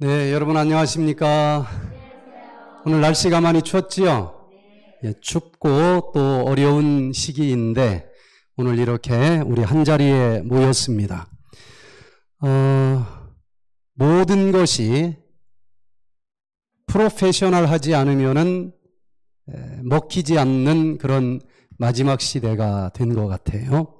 네, 여러분 안녕하십니까? 안녕하세요. 오늘 날씨가 많이 추웠지요? 네. 예, 춥고 또 어려운 시기인데 오늘 이렇게 우리 한 자리에 모였습니다. 어, 모든 것이 프로페셔널하지 않으면은 먹히지 않는 그런 마지막 시대가 된 것 같아요.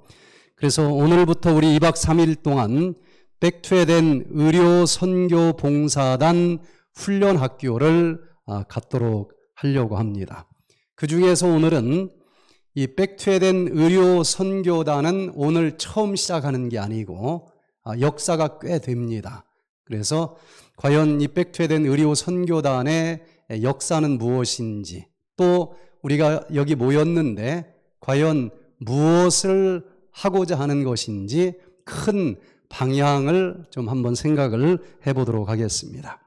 그래서 오늘부터 우리 2박 3일 동안 백퇴된 의료 선교 봉사단 훈련 학교를 아, 갖도록 하려고 합니다. 그 중에서 오늘은 이백퇴된 의료 선교단은 오늘 처음 시작하는 게 아니고 아, 역사가 꽤 됩니다. 그래서 과연 이백퇴된 의료 선교단의 역사는 무엇인지 또 우리가 여기 모였는데 과연 무엇을 하고자 하는 것인지 큰 방향을 좀 한번 생각을 해보도록 하겠습니다.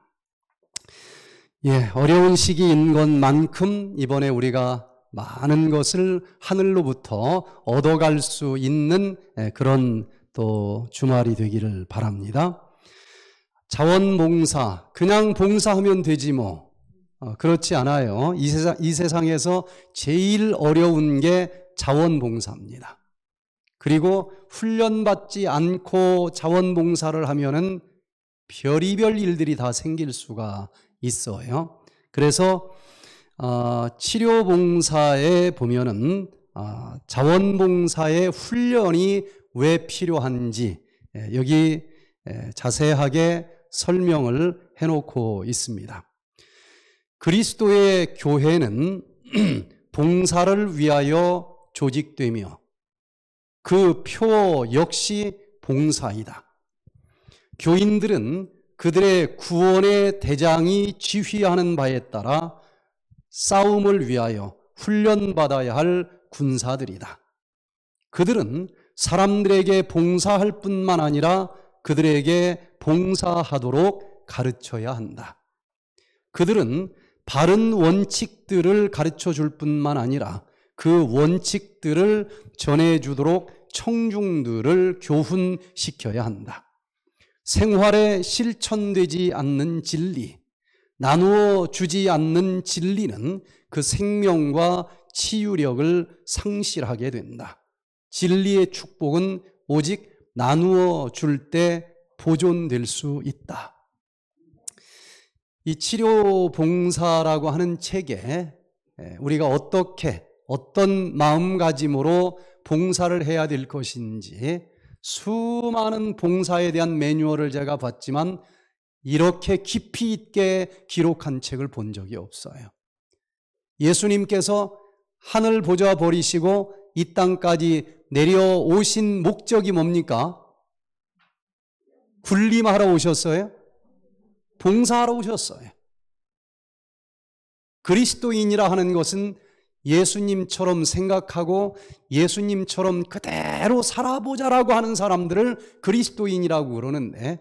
예, 어려운 시기인 것만큼 이번에 우리가 많은 것을 하늘로부터 얻어갈 수 있는 예, 그런 또 주말이 되기를 바랍니다. 자원봉사, 그냥 봉사하면 되지 뭐. 어, 그렇지 않아요. 이 세상, 이 세상에서 제일 어려운 게 자원봉사입니다. 그리고 훈련받지 않고 자원봉사를 하면은 별이별 일들이 다 생길 수가 있어요. 그래서 어, 치료봉사에 보면은 어, 자원봉사의 훈련이 왜 필요한지 예, 여기 예, 자세하게 설명을 해놓고 있습니다. 그리스도의 교회는 봉사를 위하여 조직되며 그표 역시 봉사이다. 교인들은 그들의 구원의 대장이 지휘하는 바에 따라 싸움을 위하여 훈련받아야 할 군사들이다. 그들은 사람들에게 봉사할 뿐만 아니라 그들에게 봉사하도록 가르쳐야 한다. 그들은 바른 원칙들을 가르쳐 줄 뿐만 아니라 그 원칙들을 전해주도록 청중들을 교훈시켜야 한다. 생활에 실천되지 않는 진리, 나누어 주지 않는 진리는 그 생명과 치유력을 상실하게 된다. 진리의 축복은 오직 나누어 줄 때 보존될 수 있다. 이 치료 봉사라고 하는 책에 우리가 어떻게 어떤 마음가짐으로 봉사를 해야 될 것인지 수많은 봉사에 대한 매뉴얼을 제가 봤지만 이렇게 깊이 있게 기록한 책을 본 적이 없어요. 예수님께서 하늘 보좌 버리시고 이 땅까지 내려오신 목적이 뭡니까? 군림하러 오셨어요? 봉사하러 오셨어요. 그리스도인이라 하는 것은 예수님처럼 생각하고 예수님처럼 그대로 살아보자라고 하는 사람들을 그리스도인이라고 그러는데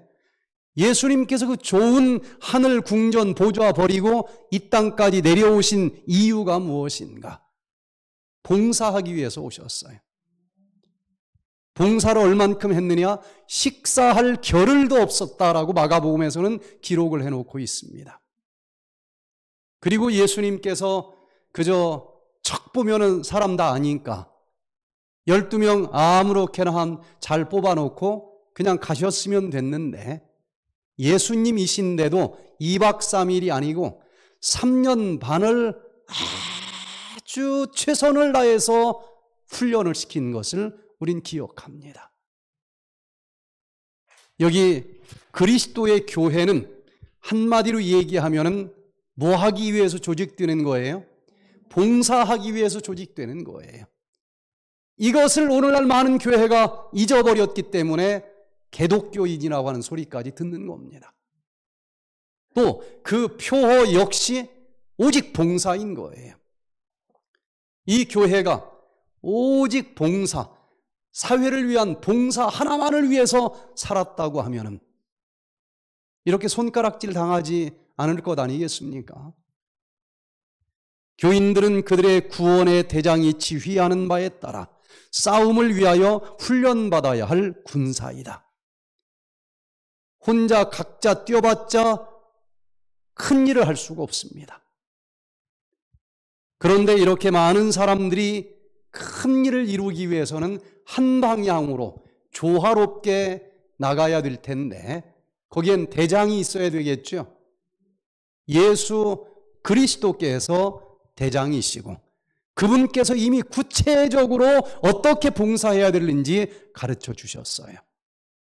예수님께서 그 좋은 하늘 궁전 보좌 버리고 이 땅까지 내려오신 이유가 무엇인가? 봉사하기 위해서 오셨어요. 봉사를 얼만큼 했느냐? 식사할 겨를도 없었다라고 마가복음에서는 기록을 해놓고 있습니다. 그리고 예수님께서 그저 척 보면은 사람 다 아니니까 12명 아무렇게나 한잘 뽑아놓고 그냥 가셨으면 됐는데 예수님이신데도 2박 3일이 아니고 3년 반을 아주 최선을 다해서 훈련을 시킨 것을 우린 기억합니다. 여기 그리스도의 교회는 한마디로 얘기하면뭐 하기 위해서 조직되는 거예요? 봉사하기 위해서 조직되는 거예요. 이것을 오늘날 많은 교회가 잊어버렸기 때문에 개독교인이라고 하는 소리까지 듣는 겁니다. 또 그 표호 역시 오직 봉사인 거예요. 이 교회가 오직 봉사, 사회를 위한 봉사 하나만을 위해서 살았다고 하면 이렇게 손가락질 당하지 않을 것 아니겠습니까? 교인들은 그들의 구원의 대장이 지휘하는 바에 따라 싸움을 위하여 훈련받아야 할 군사이다. 혼자 각자 뛰어봤자 큰 일을 할 수가 없습니다. 그런데 이렇게 많은 사람들이 큰 일을 이루기 위해서는 한 방향으로 조화롭게 나가야 될 텐데 거기엔 대장이 있어야 되겠죠. 예수 그리스도께서 대장이시고 그분께서 이미 구체적으로 어떻게 봉사해야 될는지 가르쳐 주셨어요.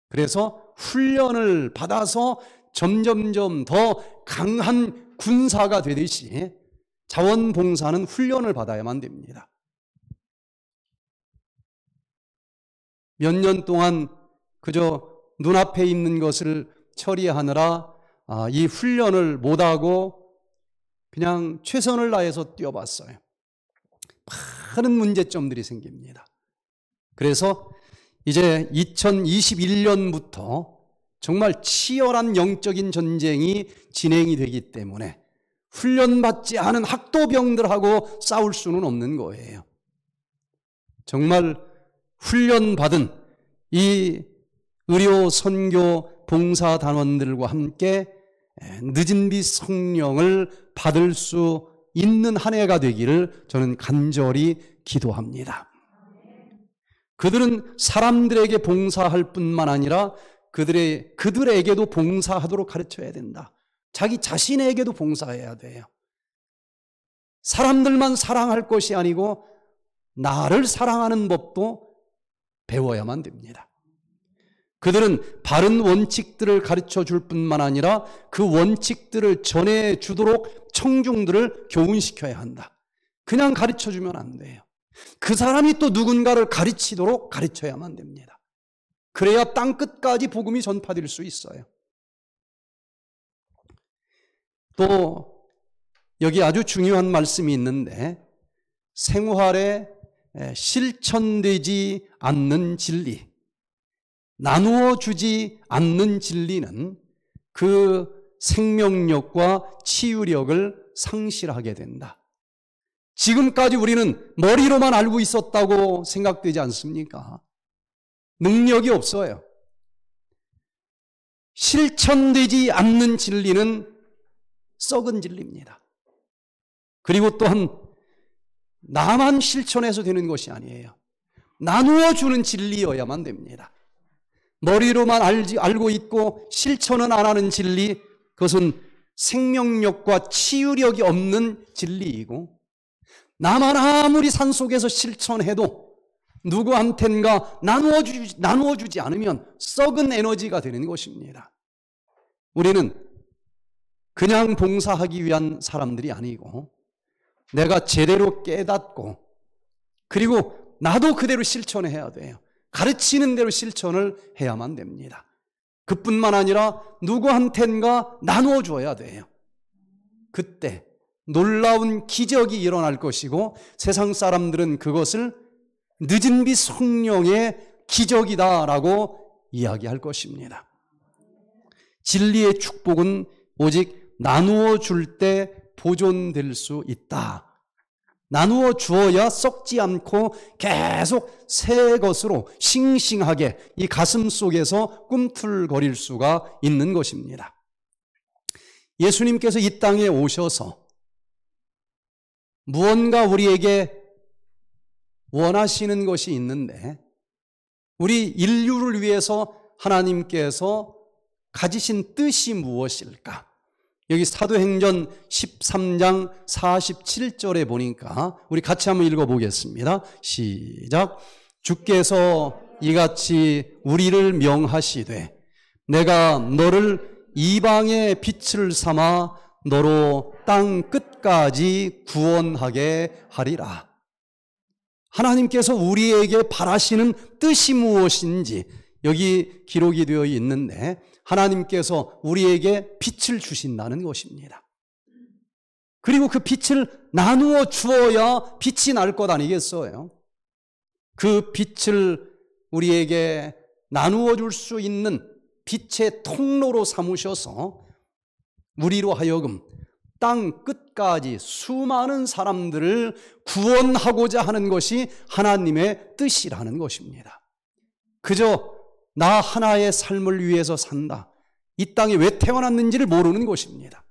그래서 훈련을 받아서 점점점 더 강한 군사가 되듯이 자원봉사는 훈련을 받아야만 됩니다. 몇 년 동안 그저 눈앞에 있는 것을 처리하느라 아, 이 훈련을 못하고 그냥 최선을 다해서 뛰어봤어요. 많은 문제점들이 생깁니다. 그래서 이제 2021년부터 정말 치열한 영적인 전쟁이 진행이 되기 때문에 훈련받지 않은 학도병들하고 싸울 수는 없는 거예요. 정말 훈련받은 이 의료 선교 봉사 단원들과 함께 예, 늦은 비 성령을 받을 수 있는 한 해가 되기를 저는 간절히 기도합니다. 그들은 사람들에게 봉사할 뿐만 아니라 그들의, 그들에게도 봉사하도록 가르쳐야 된다. 자기 자신에게도 봉사해야 돼요. 사람들만 사랑할 것이 아니고 나를 사랑하는 법도 배워야만 됩니다. 그들은 바른 원칙들을 가르쳐 줄 뿐만 아니라 그 원칙들을 전해 주도록 청중들을 교훈시켜야 한다. 그냥 가르쳐 주면 안 돼요. 그 사람이 또 누군가를 가르치도록 가르쳐야만 됩니다. 그래야 땅 끝까지 복음이 전파될 수 있어요. 또 여기 아주 중요한 말씀이 있는데 생활에 실천되지 않는 진리. 나누어 주지 않는 진리는 그 생명력과 치유력을 상실하게 된다. 지금까지 우리는 머리로만 알고 있었다고 생각되지 않습니까? 능력이 없어요. 실천되지 않는 진리는 썩은 진리입니다. 그리고 또한 나만 실천해서 되는 것이 아니에요. 나누어 주는 진리여야만 됩니다. 머리로만 알지, 알고 있고 실천은 안 하는 진리, 그것은 생명력과 치유력이 없는 진리이고, 나만 아무리 산 속에서 실천해도 누구한텐가 나누어주지, 나누어주지 않으면 썩은 에너지가 되는 것입니다. 우리는 그냥 봉사하기 위한 사람들이 아니고, 내가 제대로 깨닫고, 그리고 나도 그대로 실천해야 돼요. 가르치는 대로 실천을 해야만 됩니다. 그뿐만 아니라 누구한텐가 나누어 줘야 돼요. 그때 놀라운 기적이 일어날 것이고 세상 사람들은 그것을 늦은 비 성령의 기적이다라고 이야기할 것입니다. 진리의 축복은 오직 나누어 줄 때 보존될 수 있다. 나누어 주어야 썩지 않고 계속 새 것으로 싱싱하게 이 가슴 속에서 꿈틀거릴 수가 있는 것입니다. 예수님께서 이 땅에 오셔서 무언가 우리에게 원하시는 것이 있는데 우리 인류를 위해서 하나님께서 가지신 뜻이 무엇일까? 여기 사도행전 13장 47절에 보니까 우리 같이 한번 읽어보겠습니다. 시작. 주께서 이같이 우리를 명하시되 내가 너를 이방의 빛을 삼아 너로 땅 끝까지 구원하게 하리라. 하나님께서 우리에게 바라시는 뜻이 무엇인지 여기 기록이 되어 있는데 하나님께서 우리에게 빛을 주신다는 것입니다. 그리고 그 빛을 나누어 주어야 빛이 날 것 아니겠어요? 그 빛을 우리에게 나누어 줄 수 있는 빛의 통로로 삼으셔서 우리로 하여금 땅 끝까지 수많은 사람들을 구원하고자 하는 것이 하나님의 뜻이라는 것입니다. 그저 나 하나의 삶을 위해서 산다. 이 땅에 왜 태어났는지를 모르는 것입니다.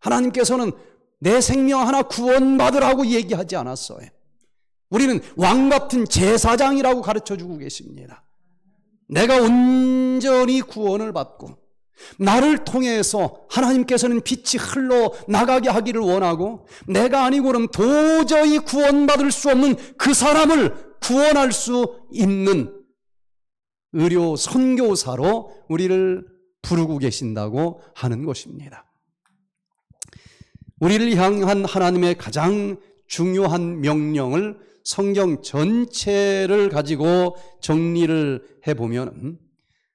하나님께서는 내 생명 하나 구원받으라고 얘기하지 않았어요. 우리는 왕 같은 제사장이라고 가르쳐 주고 계십니다. 내가 온전히 구원을 받고 나를 통해서 하나님께서는 빛이 흘러 나가게 하기를 원하고 내가 아니고는 도저히 구원받을 수 없는 그 사람을 구원할 수 있는 의료 선교사로 우리를 부르고 계신다고 하는 것입니다. 우리를 향한 하나님의 가장 중요한 명령을 성경 전체를 가지고 정리를 해보면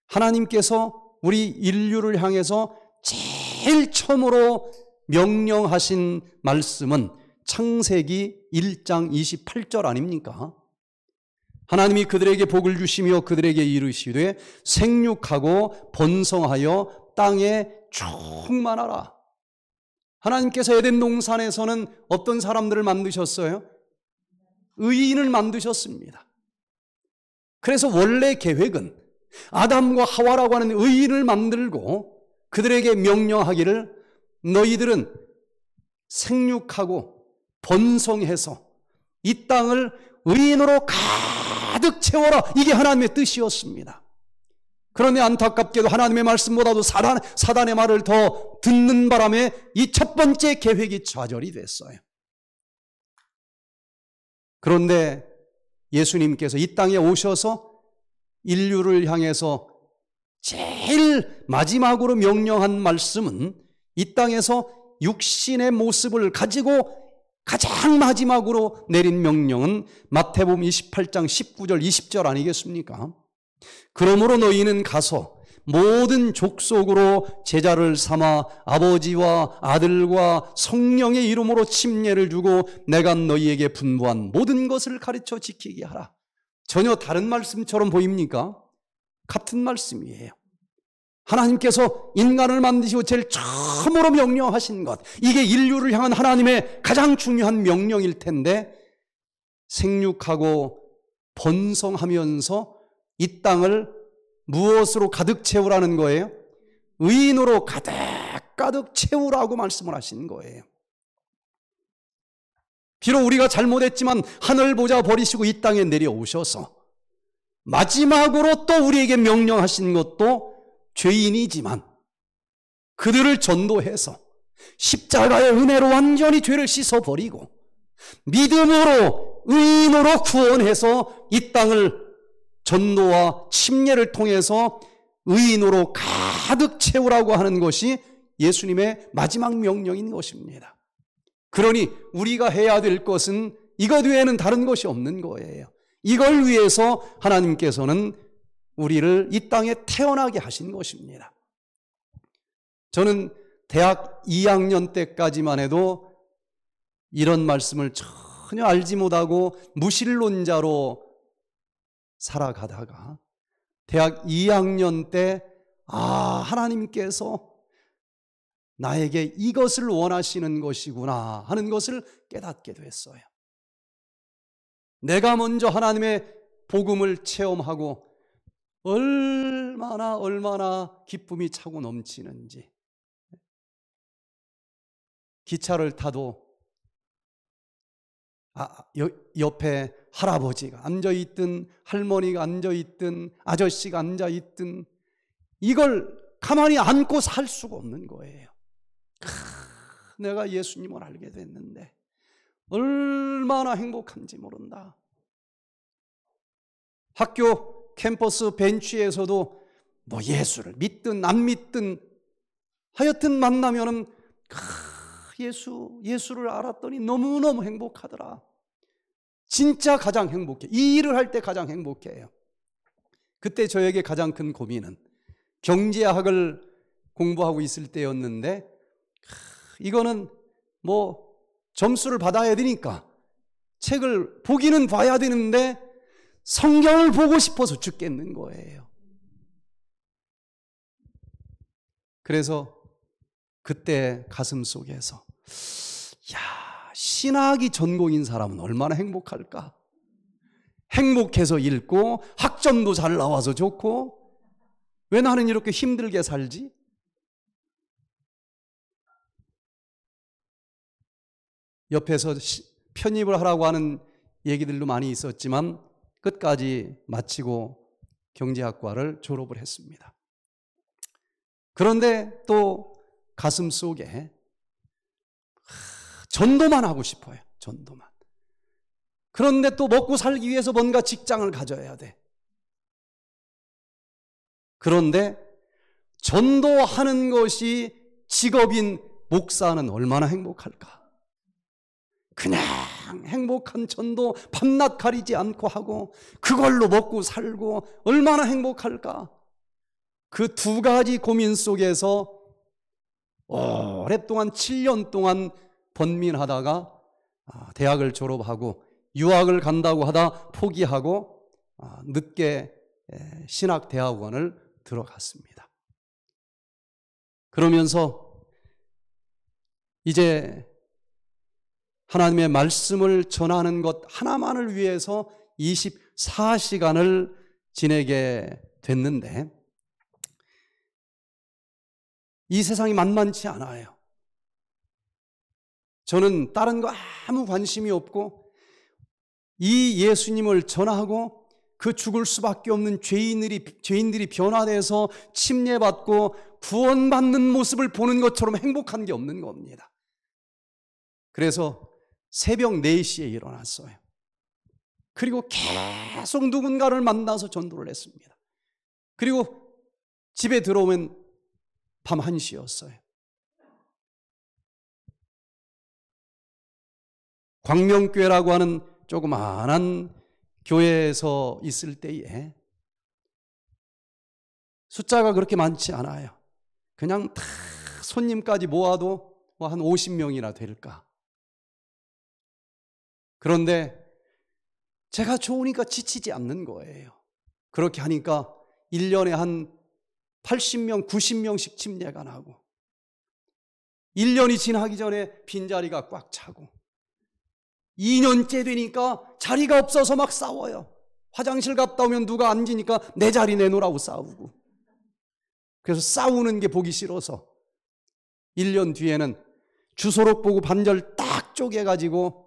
하나님께서 우리 인류를 향해서 제일 처음으로 명령하신 말씀은 창세기 1장 28절 아닙니까? 하나님이 그들에게 복을 주시며 그들에게 이르시되 생육하고 번성하여 땅에 충만하라. 하나님께서 에덴 동산에서는 어떤 사람들을 만드셨어요? 의인을 만드셨습니다. 그래서 원래 계획은 아담과 하와라고 하는 의인을 만들고 그들에게 명령하기를 너희들은 생육하고 번성해서 이 땅을 의인으로 가득 채워라. 이게 하나님의 뜻이었습니다. 그런데 안타깝게도 하나님의 말씀보다도 사단, 사단의 말을 더 듣는 바람에 이 첫 번째 계획이 좌절이 됐어요. 그런데 예수님께서 이 땅에 오셔서 인류를 향해서 제일 마지막으로 명령한 말씀은 이 땅에서 육신의 모습을 가지고 가장 마지막으로 내린 명령은 마태복음 28장 19절 20절 아니겠습니까? 그러므로 너희는 가서 모든 족속으로 제자를 삼아 아버지와 아들과 성령의 이름으로 침례를 주고 내가 너희에게 분부한 모든 것을 가르쳐 지키게 하라. 전혀 다른 말씀처럼 보입니까? 같은 말씀이에요. 하나님께서 인간을 만드시고 제일 처음으로 명령하신 것. 이게 인류를 향한 하나님의 가장 중요한 명령일 텐데 생육하고 번성하면서 이 땅을 무엇으로 가득 채우라는 거예요? 의인으로 가득 가득 채우라고 말씀을 하신 거예요. 비록 우리가 잘못했지만 하늘 보자 버리시고 이 땅에 내려오셔서 마지막으로 또 우리에게 명령하신 것도 죄인이지만 그들을 전도해서 십자가의 은혜로 완전히 죄를 씻어버리고 믿음으로 의인으로 구원해서 이 땅을 전도와 침례를 통해서 의인으로 가득 채우라고 하는 것이 예수님의 마지막 명령인 것입니다. 그러니 우리가 해야 될 것은 이것 외에는 다른 것이 없는 거예요. 이걸 위해서 하나님께서는 우리를 이 땅에 태어나게 하신 것입니다. 저는 대학 2학년 때까지만 해도 이런 말씀을 전혀 알지 못하고 무신론자로 살아가다가 대학 2학년 때, 아, 하나님께서 나에게 이것을 원하시는 것이구나 하는 것을 깨닫게 됐어요. 내가 먼저 하나님의 복음을 체험하고 얼마나 얼마나 기쁨이 차고 넘치는지 기차를 타도 아, 옆에 할아버지가 앉아 있든 할머니가 앉아 있든 아저씨가 앉아 있든 이걸 가만히 안고 살 수가 없는 거예요. 크, 내가 예수님을 알게 됐는데 얼마나 행복한지 모른다. 학교 캠퍼스 벤치에서도 뭐 예수를 믿든 안 믿든 하여튼 만나면은 아, 예수 예수를 알았더니 너무너무 행복하더라. 진짜 가장 행복해. 이 일을 할 때 가장 행복해요. 그때 저에게 가장 큰 고민은 경제학을 공부하고 있을 때였는데 아, 이거는 뭐 점수를 받아야 되니까 책을 보기는 봐야 되는데 성경을 보고 싶어서 죽겠는 거예요. 그래서 그때 가슴 속에서 야 신학이 전공인 사람은 얼마나 행복할까? 행복해서 읽고 학점도 잘 나와서 좋고 왜 나는 이렇게 힘들게 살지? 옆에서 편입을 하라고 하는 얘기들도 많이 있었지만 끝까지 마치고 경제학과를 졸업을 했습니다. 그런데 또 가슴 속에 하, 전도만 하고 싶어요. 전도만. 그런데 또 먹고 살기 위해서 뭔가 직장을 가져야 돼. 그런데 전도하는 것이 직업인 목사는 얼마나 행복할까? 그냥 가장 행복한 전도 밤낮 가리지 않고 하고 그걸로 먹고 살고 얼마나 행복할까? 그 두 가지 고민 속에서 오랫동안 7년 동안 번민하다가 아, 대학을 졸업하고 유학을 간다고 하다 포기하고 아, 늦게 신학대학원을 들어갔습니다. 그러면서 이제 하나님의 말씀을 전하는 것 하나만을 위해서 24시간을 지내게 됐는데 이 세상이 만만치 않아요. 저는 다른 거 아무 관심이 없고 이 예수님을 전하고 그 죽을 수밖에 없는 죄인들이, 죄인들이 변화돼서 침례받고 구원받는 모습을 보는 것처럼 행복한 게 없는 겁니다. 그래서 새벽 4시에 일어났어요. 그리고 계속 누군가를 만나서 전도를 했습니다. 그리고 집에 들어오면 밤 1시였어요. 광명교회라고 하는 조그마한 교회에서 있을 때에 숫자가 그렇게 많지 않아요. 그냥 다 손님까지 모아도 뭐 한 50명이나 될까. 그런데 제가 좋으니까 지치지 않는 거예요. 그렇게 하니까 1년에 한 80명, 90명씩 침례가나고 1년이 지나기 전에 빈자리가 꽉 차고 2년째 되니까 자리가 없어서 막 싸워요. 화장실 갔다 오면 누가 앉으니까 내 자리 내놓으라고 싸우고. 그래서 싸우는 게 보기 싫어서 1년 뒤에는 주소록 보고 반절 딱 쪼개가지고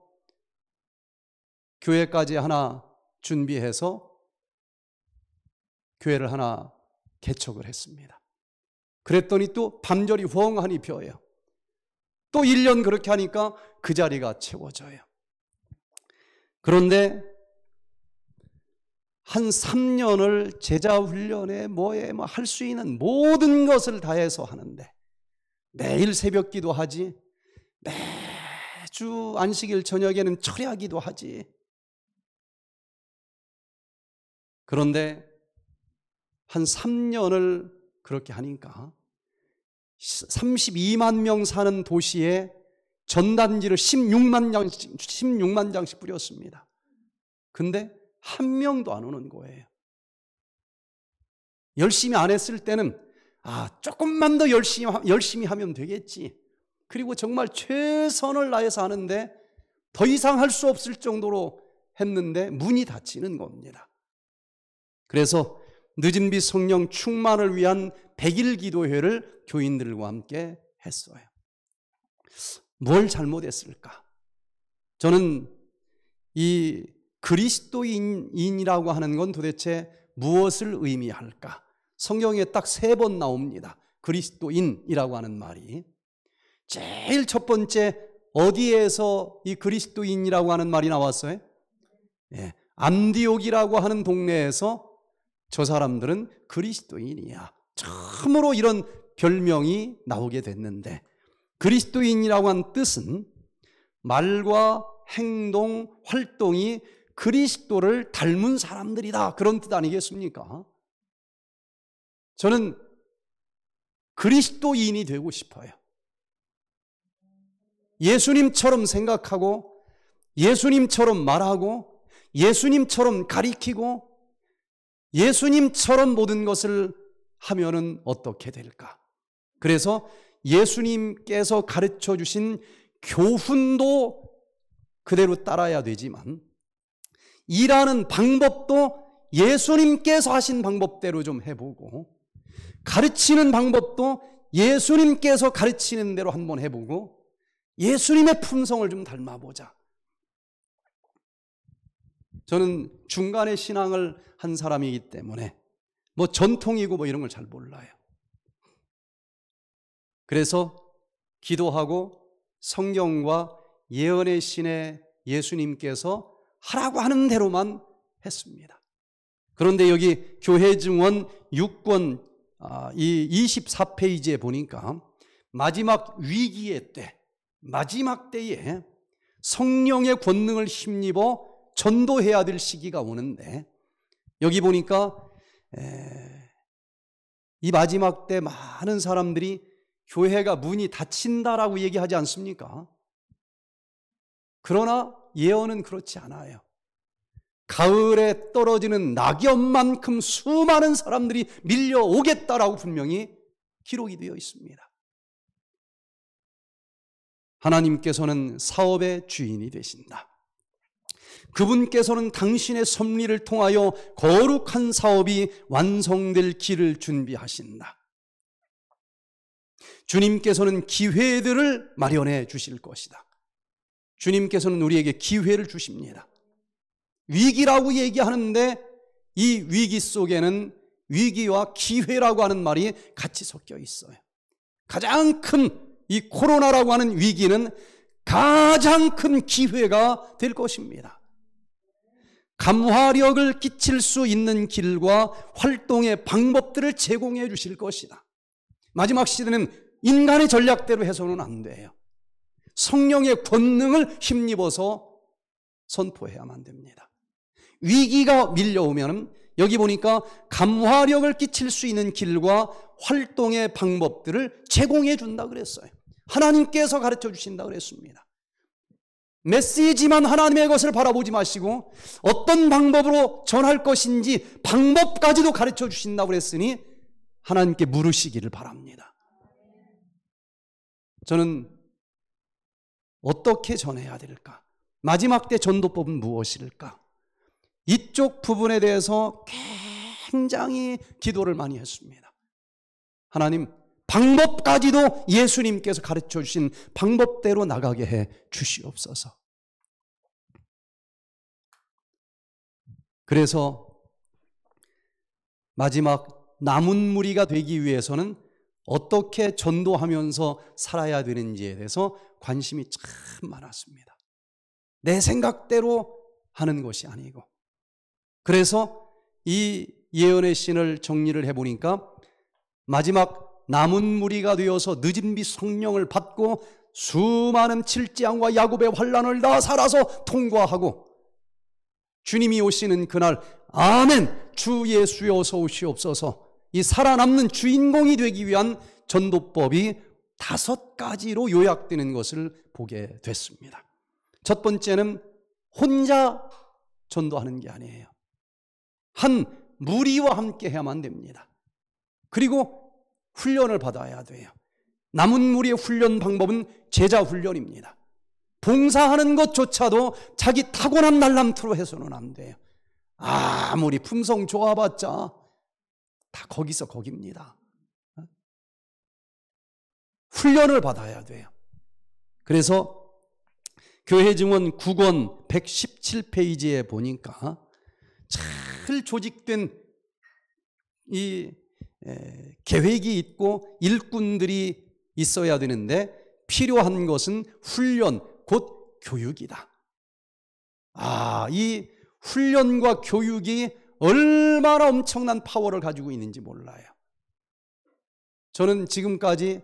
교회까지 하나 준비해서 교회를 하나 개척을 했습니다. 그랬더니 또 밤절이 후엉하니 펴요. 또 1년 그렇게 하니까 그 자리가 채워져요. 그런데 한 3년을 제자훈련에 뭐에 뭐 할 수 있는 모든 것을 다해서 하는데 매일 새벽 기도하지 매주 안식일 저녁에는 철야기도 하지 그런데 한 3년을 그렇게 하니까 32만 명 사는 도시에 전단지를 16만 장씩, 16만 장씩 뿌렸습니다. 근데 한 명도 안 오는 거예요. 열심히 안 했을 때는 아, 조금만 더 열심히, 열심히 하면 되겠지. 그리고 정말 최선을 다해서 하는데 더 이상 할 수 없을 정도로 했는데 문이 닫히는 겁니다. 그래서 늦은 비 성령 충만을 위한 100일 기도회를 교인들과 함께 했어요. 뭘 잘못했을까? 저는 이 그리스도인이라고 하는 건 도대체 무엇을 의미할까? 성경에 딱 세 번 나옵니다. 그리스도인이라고 하는 말이. 제일 첫 번째 어디에서 이 그리스도인이라고 하는 말이 나왔어요? 예. 암디옥이라고 하는 동네에서 저 사람들은 그리스도인이야. 참으로 이런 별명이 나오게 됐는데 그리스도인이라고 한 뜻은 말과 행동, 활동이 그리스도를 닮은 사람들이다. 그런 뜻 아니겠습니까? 저는 그리스도인이 되고 싶어요. 예수님처럼 생각하고 예수님처럼 말하고 예수님처럼 가리키고 예수님처럼 모든 것을 하면은 어떻게 될까? 그래서 예수님께서 가르쳐 주신 교훈도 그대로 따라야 되지만 일하는 방법도 예수님께서 하신 방법대로 좀 해보고 가르치는 방법도 예수님께서 가르치는 대로 한번 해보고 예수님의 품성을 좀 닮아보자. 저는 중간에 신앙을 한 사람이기 때문에 뭐 전통이고 뭐 이런 걸 잘 몰라요. 그래서 기도하고 성경과 예언의 신에 예수님께서 하라고 하는 대로만 했습니다. 그런데 여기 교회 증원 6권 아, 이 24페이지에 보니까 마지막 위기의 때, 마지막 때에 성령의 권능을 힘입어 전도해야 될 시기가 오는데 여기 보니까 이 마지막 때 많은 사람들이 교회가 문이 닫힌다라고 얘기하지 않습니까? 그러나 예언은 그렇지 않아요. 가을에 떨어지는 낙엽만큼 수많은 사람들이 밀려오겠다라고 분명히 기록이 되어 있습니다. 하나님께서는 사업의 주인이 되신다. 그분께서는 당신의 섭리를 통하여 거룩한 사업이 완성될 길을 준비하신다. 주님께서는 기회들을 마련해 주실 것이다. 주님께서는 우리에게 기회를 주십니다. 위기라고 얘기하는데 이 위기 속에는 위기와 기회라고 하는 말이 같이 섞여 있어요. 가장 큰 이 코로나라고 하는 위기는 가장 큰 기회가 될 것입니다. 감화력을 끼칠 수 있는 길과 활동의 방법들을 제공해 주실 것이다. 마지막 시대는 인간의 전략대로 해서는 안 돼요. 성령의 권능을 힘입어서 선포해야만 됩니다. 위기가 밀려오면 여기 보니까 감화력을 끼칠 수 있는 길과 활동의 방법들을 제공해 준다 그랬어요. 하나님께서 가르쳐 주신다 그랬습니다. 메시지만 하나님의 것을 바라보지 마시고 어떤 방법으로 전할 것인지 방법까지도 가르쳐 주신다고 그랬으니 하나님께 물으시기를 바랍니다. 저는 어떻게 전해야 될까? 마지막 때 전도법은 무엇일까? 이쪽 부분에 대해서 굉장히 기도를 많이 했습니다. 하나님, 방법까지도 예수님께서 가르쳐 주신 방법대로 나가게 해 주시옵소서. 그래서 마지막 남은 무리가 되기 위해서는 어떻게 전도하면서 살아야 되는지에 대해서 관심이 참 많았습니다. 내 생각대로 하는 것이 아니고. 그래서 이 예언의 신을 정리를 해보니까 마지막 남은 무리가 되어서 늦은 비 성령을 받고 수많은 칠지양과 야곱의 환란을 다 살아서 통과하고 주님이 오시는 그날 아멘 주 예수여 서 오시옵소서 이 살아남는 주인공이 되기 위한 전도법이 다섯 가지로 요약되는 것을 보게 됐습니다. 첫 번째는 혼자 전도하는 게 아니에요. 한 무리와 함께 해야만 됩니다. 그리고 훈련을 받아야 돼요. 남은 우리의 훈련 방법은 제자 훈련입니다. 봉사하는 것조차도 자기 타고난 날람투로 해서는 안 돼요. 아무리 품성 좋아봤자 다 거기서 거깁니다. 훈련을 받아야 돼요. 그래서 교회 증원 9권 117페이지에 보니까 잘 조직된 이 예, 계획이 있고 일꾼들이 있어야 되는데 필요한 것은 훈련, 곧 교육이다. 아, 이 훈련과 교육이 얼마나 엄청난 파워를 가지고 있는지 몰라요. 저는 지금까지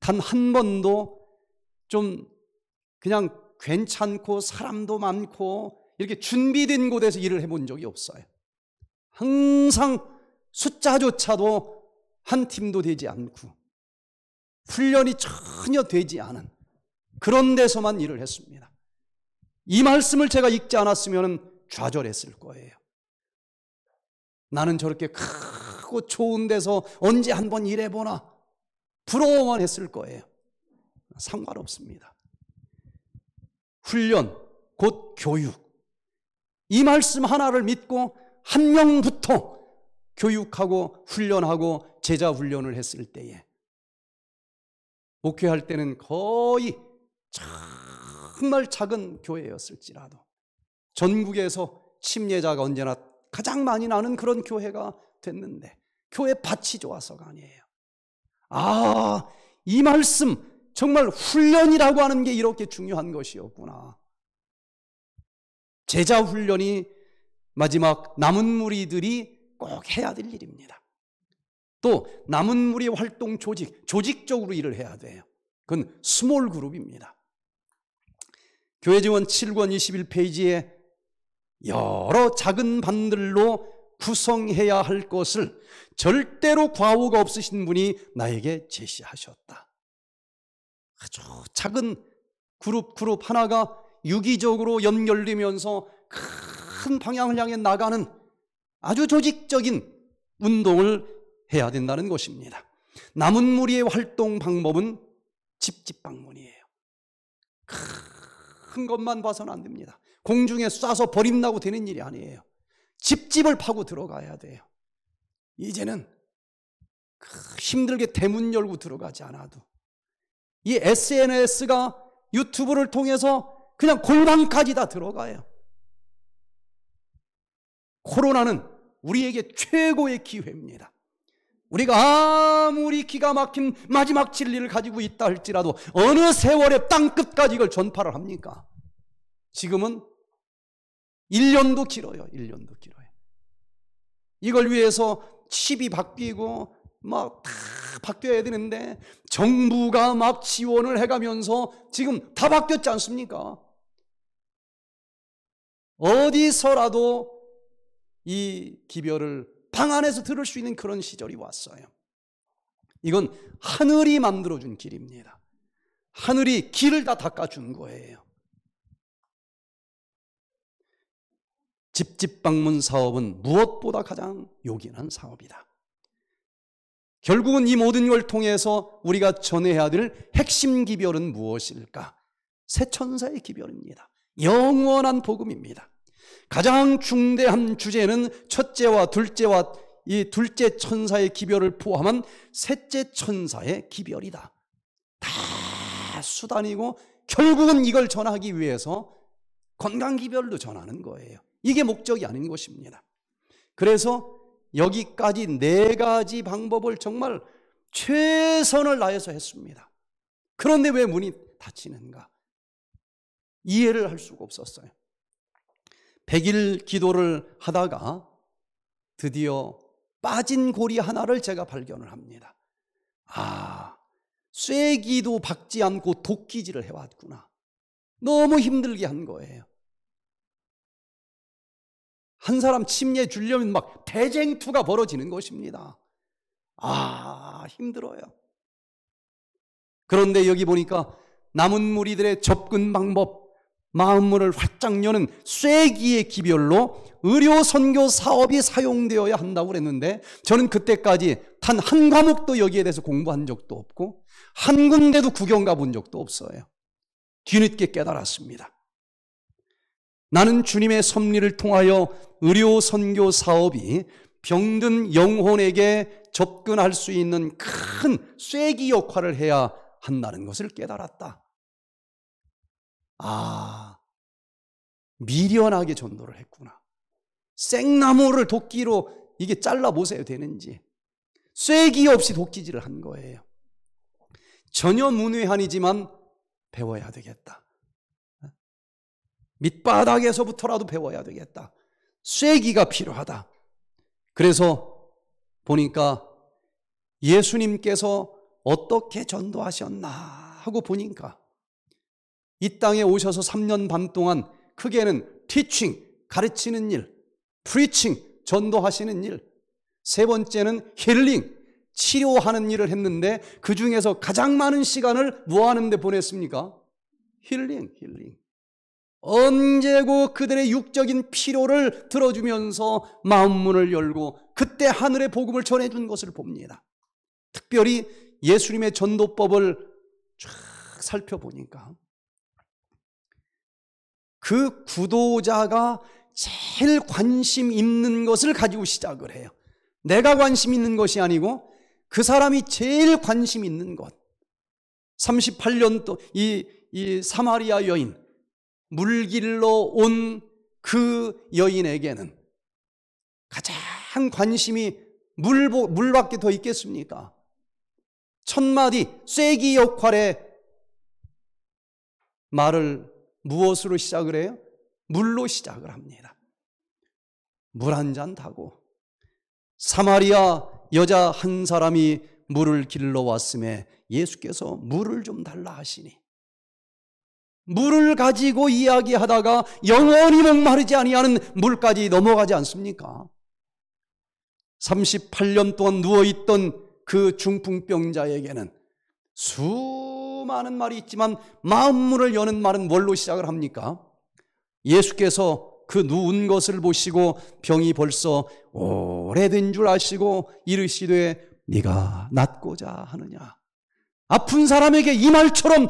단 한 번도 좀 그냥 괜찮고 사람도 많고 이렇게 준비된 곳에서 일을 해본 적이 없어요. 항상 숫자조차도 한 팀도 되지 않고 훈련이 전혀 되지 않은 그런 데서만 일을 했습니다. 이 말씀을 제가 읽지 않았으면 좌절했을 거예요. 나는 저렇게 크고 좋은 데서 언제 한 번 일해보나 부러워만 했을 거예요. 상관없습니다. 훈련, 곧 교육. 이 말씀 하나를 믿고 한 명부터 교육하고 훈련하고 제자 훈련을 했을 때에 목회할 때는 거의 정말 작은 교회였을지라도 전국에서 침례자가 언제나 가장 많이 나는 그런 교회가 됐는데 교회 밭이 좋아서가 아니에요. 아, 이 말씀 정말 훈련이라고 하는 게 이렇게 중요한 것이었구나. 제자 훈련이 마지막 남은 무리들이 꼭 해야 될 일입니다. 또 남은 무리 활동 조직, 조직적으로 일을 해야 돼요. 그건 스몰 그룹입니다. 교회 지원 7권 21페이지에 여러 작은 반들로 구성해야 할 것을 절대로 과오가 없으신 분이 나에게 제시하셨다. 아주 작은 그룹 그룹 하나가 유기적으로 연결되면서 큰 방향을 향해 나가는 아주 조직적인 운동을 해야 된다는 것입니다. 남은 무리의 활동 방법은 집집 방문이에요. 큰 것만 봐서는 안 됩니다. 공중에 쏴서 버림나고 되는 일이 아니에요. 집집을 파고 들어가야 돼요. 이제는 힘들게 대문 열고 들어가지 않아도 이 SNS가 유튜브를 통해서 그냥 골방까지 다 들어가요. 코로나는 우리에게 최고의 기회입니다. 우리가 아무리 기가 막힌 마지막 진리를 가지고 있다 할지라도 어느 세월에 땅끝까지 이걸 전파를 합니까? 지금은 1년도 길어요. 1년도 길어요. 이걸 위해서 칩이 바뀌고 막 다 바뀌어야 되는데 정부가 막 지원을 해가면서 지금 다 바뀌었지 않습니까? 어디서라도 이 기별을 방 안에서 들을 수 있는 그런 시절이 왔어요. 이건 하늘이 만들어준 길입니다. 하늘이 길을 다 닦아준 거예요. 집집 방문 사업은 무엇보다 가장 요긴한 사업이다. 결국은 이 모든 걸 통해서 우리가 전해야 될 핵심 기별은 무엇일까? 새천사의 기별입니다. 영원한 복음입니다. 가장 중대한 주제는 첫째와 둘째와 이 둘째 천사의 기별을 포함한 셋째 천사의 기별이다. 다 수단이고 결국은 이걸 전하기 위해서 건강기별로 전하는 거예요. 이게 목적이 아닌 것입니다. 그래서 여기까지 네 가지 방법을 정말 최선을 다해서 했습니다. 그런데 왜 문이 닫히는가? 이해를 할 수가 없었어요. 100일 기도를 하다가 드디어 빠진 고리 하나를 제가 발견을 합니다. 아, 쇠기도 박지 않고 도끼질을 해왔구나. 너무 힘들게 한 거예요. 한 사람 침례 주려면 막 대쟁투가 벌어지는 것입니다. 아, 힘들어요. 그런데 여기 보니까 남은 무리들의 접근 방법, 마음문을 활짝 여는 쐐기의 기별로 의료 선교 사업이 사용되어야 한다고 그랬는데 저는 그때까지 단 한 과목도 여기에 대해서 공부한 적도 없고 한 군데도 구경 가본 적도 없어요. 뒤늦게 깨달았습니다. 나는 주님의 섭리를 통하여 의료 선교 사업이 병든 영혼에게 접근할 수 있는 큰 쐐기 역할을 해야 한다는 것을 깨달았다. 아, 미련하게 전도를 했구나. 생나무를 도끼로 이게 잘라보세요 되는지. 쐐기 없이 도끼질을 한 거예요. 전혀 문외한이지만 배워야 되겠다. 밑바닥에서부터라도 배워야 되겠다. 쐐기가 필요하다. 그래서 보니까 예수님께서 어떻게 전도하셨나 하고 보니까 이 땅에 오셔서 3년 반 동안 크게는 teaching, 가르치는 일, preaching, 전도하시는 일, 세 번째는 힐링, 치료하는 일을 했는데 그 중에서 가장 많은 시간을 뭐 하는데 보냈습니까? 힐링, 힐링. 언제고 그들의 육적인 피로를 들어주면서 마음문을 열고 그때 하늘의 복음을 전해준 것을 봅니다. 특별히 예수님의 전도법을 쫙 살펴보니까 그 구도자가 제일 관심 있는 것을 가지고 시작을 해요. 내가 관심 있는 것이 아니고 그 사람이 제일 관심 있는 것. 38년 동 이, 이 사마리아 여인, 물길로 온 그 여인에게는 가장 관심이 물, 물밖에 더 있겠습니까? 첫 마디 쐐기 역할의 말을 무엇으로 시작을 해요? 물로 시작을 합니다. 물 한 잔 타고 사마리아 여자 한 사람이 물을 길러 왔음에 예수께서 물을 좀 달라 하시니 물을 가지고 이야기하다가 영원히 목마르지 아니하는 물까지 넘어가지 않습니까? 38년 동안 누워있던 그 중풍병자에게는 수 많은 말이 있지만 마음 문을 여는 말은 뭘로 시작을 합니까? 예수께서 그 누운 것을 보시고 병이 벌써 오래된 줄 아시고 이르시되 네가 낫고자 하느냐. 아픈 사람에게 이 말처럼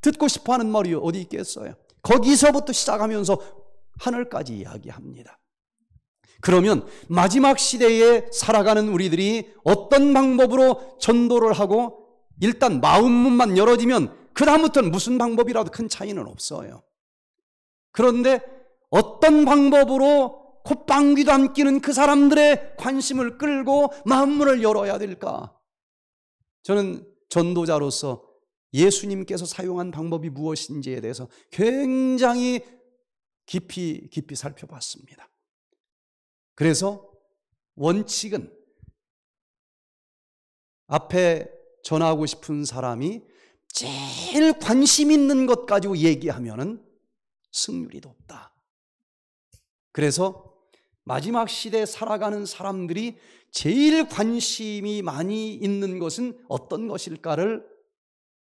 듣고 싶어 하는 말이 어디 있겠어요? 거기서부터 시작하면서 하늘까지 이야기합니다. 그러면 마지막 시대에 살아가는 우리들이 어떤 방법으로 전도를 하고 일단 마음문만 열어지면 그다음부터는 무슨 방법이라도 큰 차이는 없어요. 그런데 어떤 방법으로 콧방귀도 안 끼는 그 사람들의 관심을 끌고 마음문을 열어야 될까? 저는 전도자로서 예수님께서 사용한 방법이 무엇인지에 대해서 굉장히 깊이 깊이 살펴봤습니다. 그래서 원칙은 앞에 전하고 싶은 사람이 제일 관심 있는 것 가지고 얘기하면은 승률이 높다. 그래서 마지막 시대 에 살아가는 사람들이 제일 관심이 많이 있는 것은 어떤 것일까를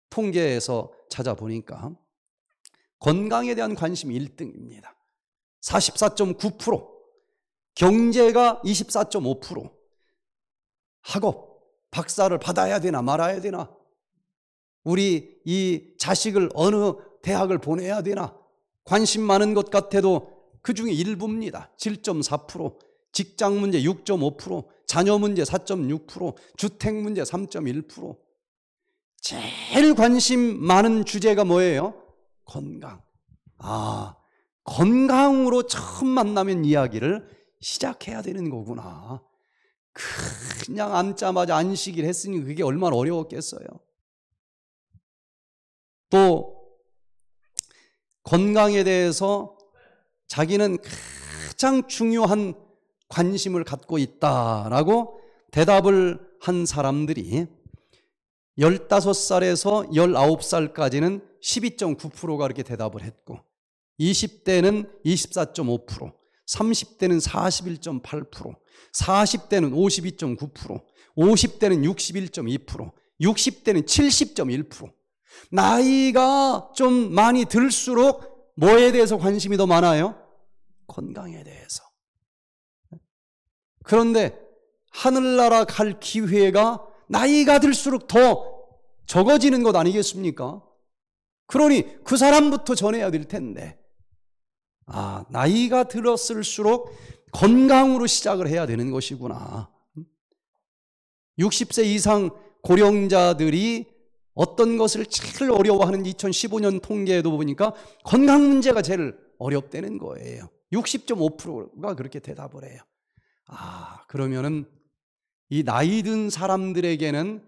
통계에서 찾아보니까 건강에 대한 관심이 1등입니다. 44.9%, 경제가 24.5%, 학업 박사를 받아야 되나 말아야 되나? 우리 이 자식을 어느 대학을 보내야 되나? 관심 많은 것 같아도 그 중에 일부입니다. 7.4%, 직장 문제 6.5%, 자녀 문제 4.6%, 주택 문제 3.1%. 제일 관심 많은 주제가 뭐예요? 건강. 아, 건강으로 처음 만나면 이야기를 시작해야 되는 거구나. 그냥 앉자마자 안식일 했으니 그게 얼마나 어려웠겠어요. 또 건강에 대해서 자기는 가장 중요한 관심을 갖고 있다라고 대답을 한 사람들이 15살에서 19살까지는 12.9%가 이렇게 대답을 했고 20대는 24.5%, 30대는 41.8%, 40대는 52.9%, 50대는 61.2%, 60대는 70.1%. 나이가 좀 많이 들수록 뭐에 대해서 관심이 더 많아요? 건강에 대해서. 그런데 하늘나라 갈 기회가 나이가 들수록 더 적어지는 것 아니겠습니까? 그러니 그 사람부터 전해야 될 텐데. 아, 나이가 들었을수록 건강으로 시작을 해야 되는 것이구나. 60세 이상 고령자들이 어떤 것을 제일 어려워하는 2015년 통계에도 보니까 건강 문제가 제일 어렵다는 거예요. 60.5%가 그렇게 대답을 해요. 아, 그러면은 이 나이 든 사람들에게는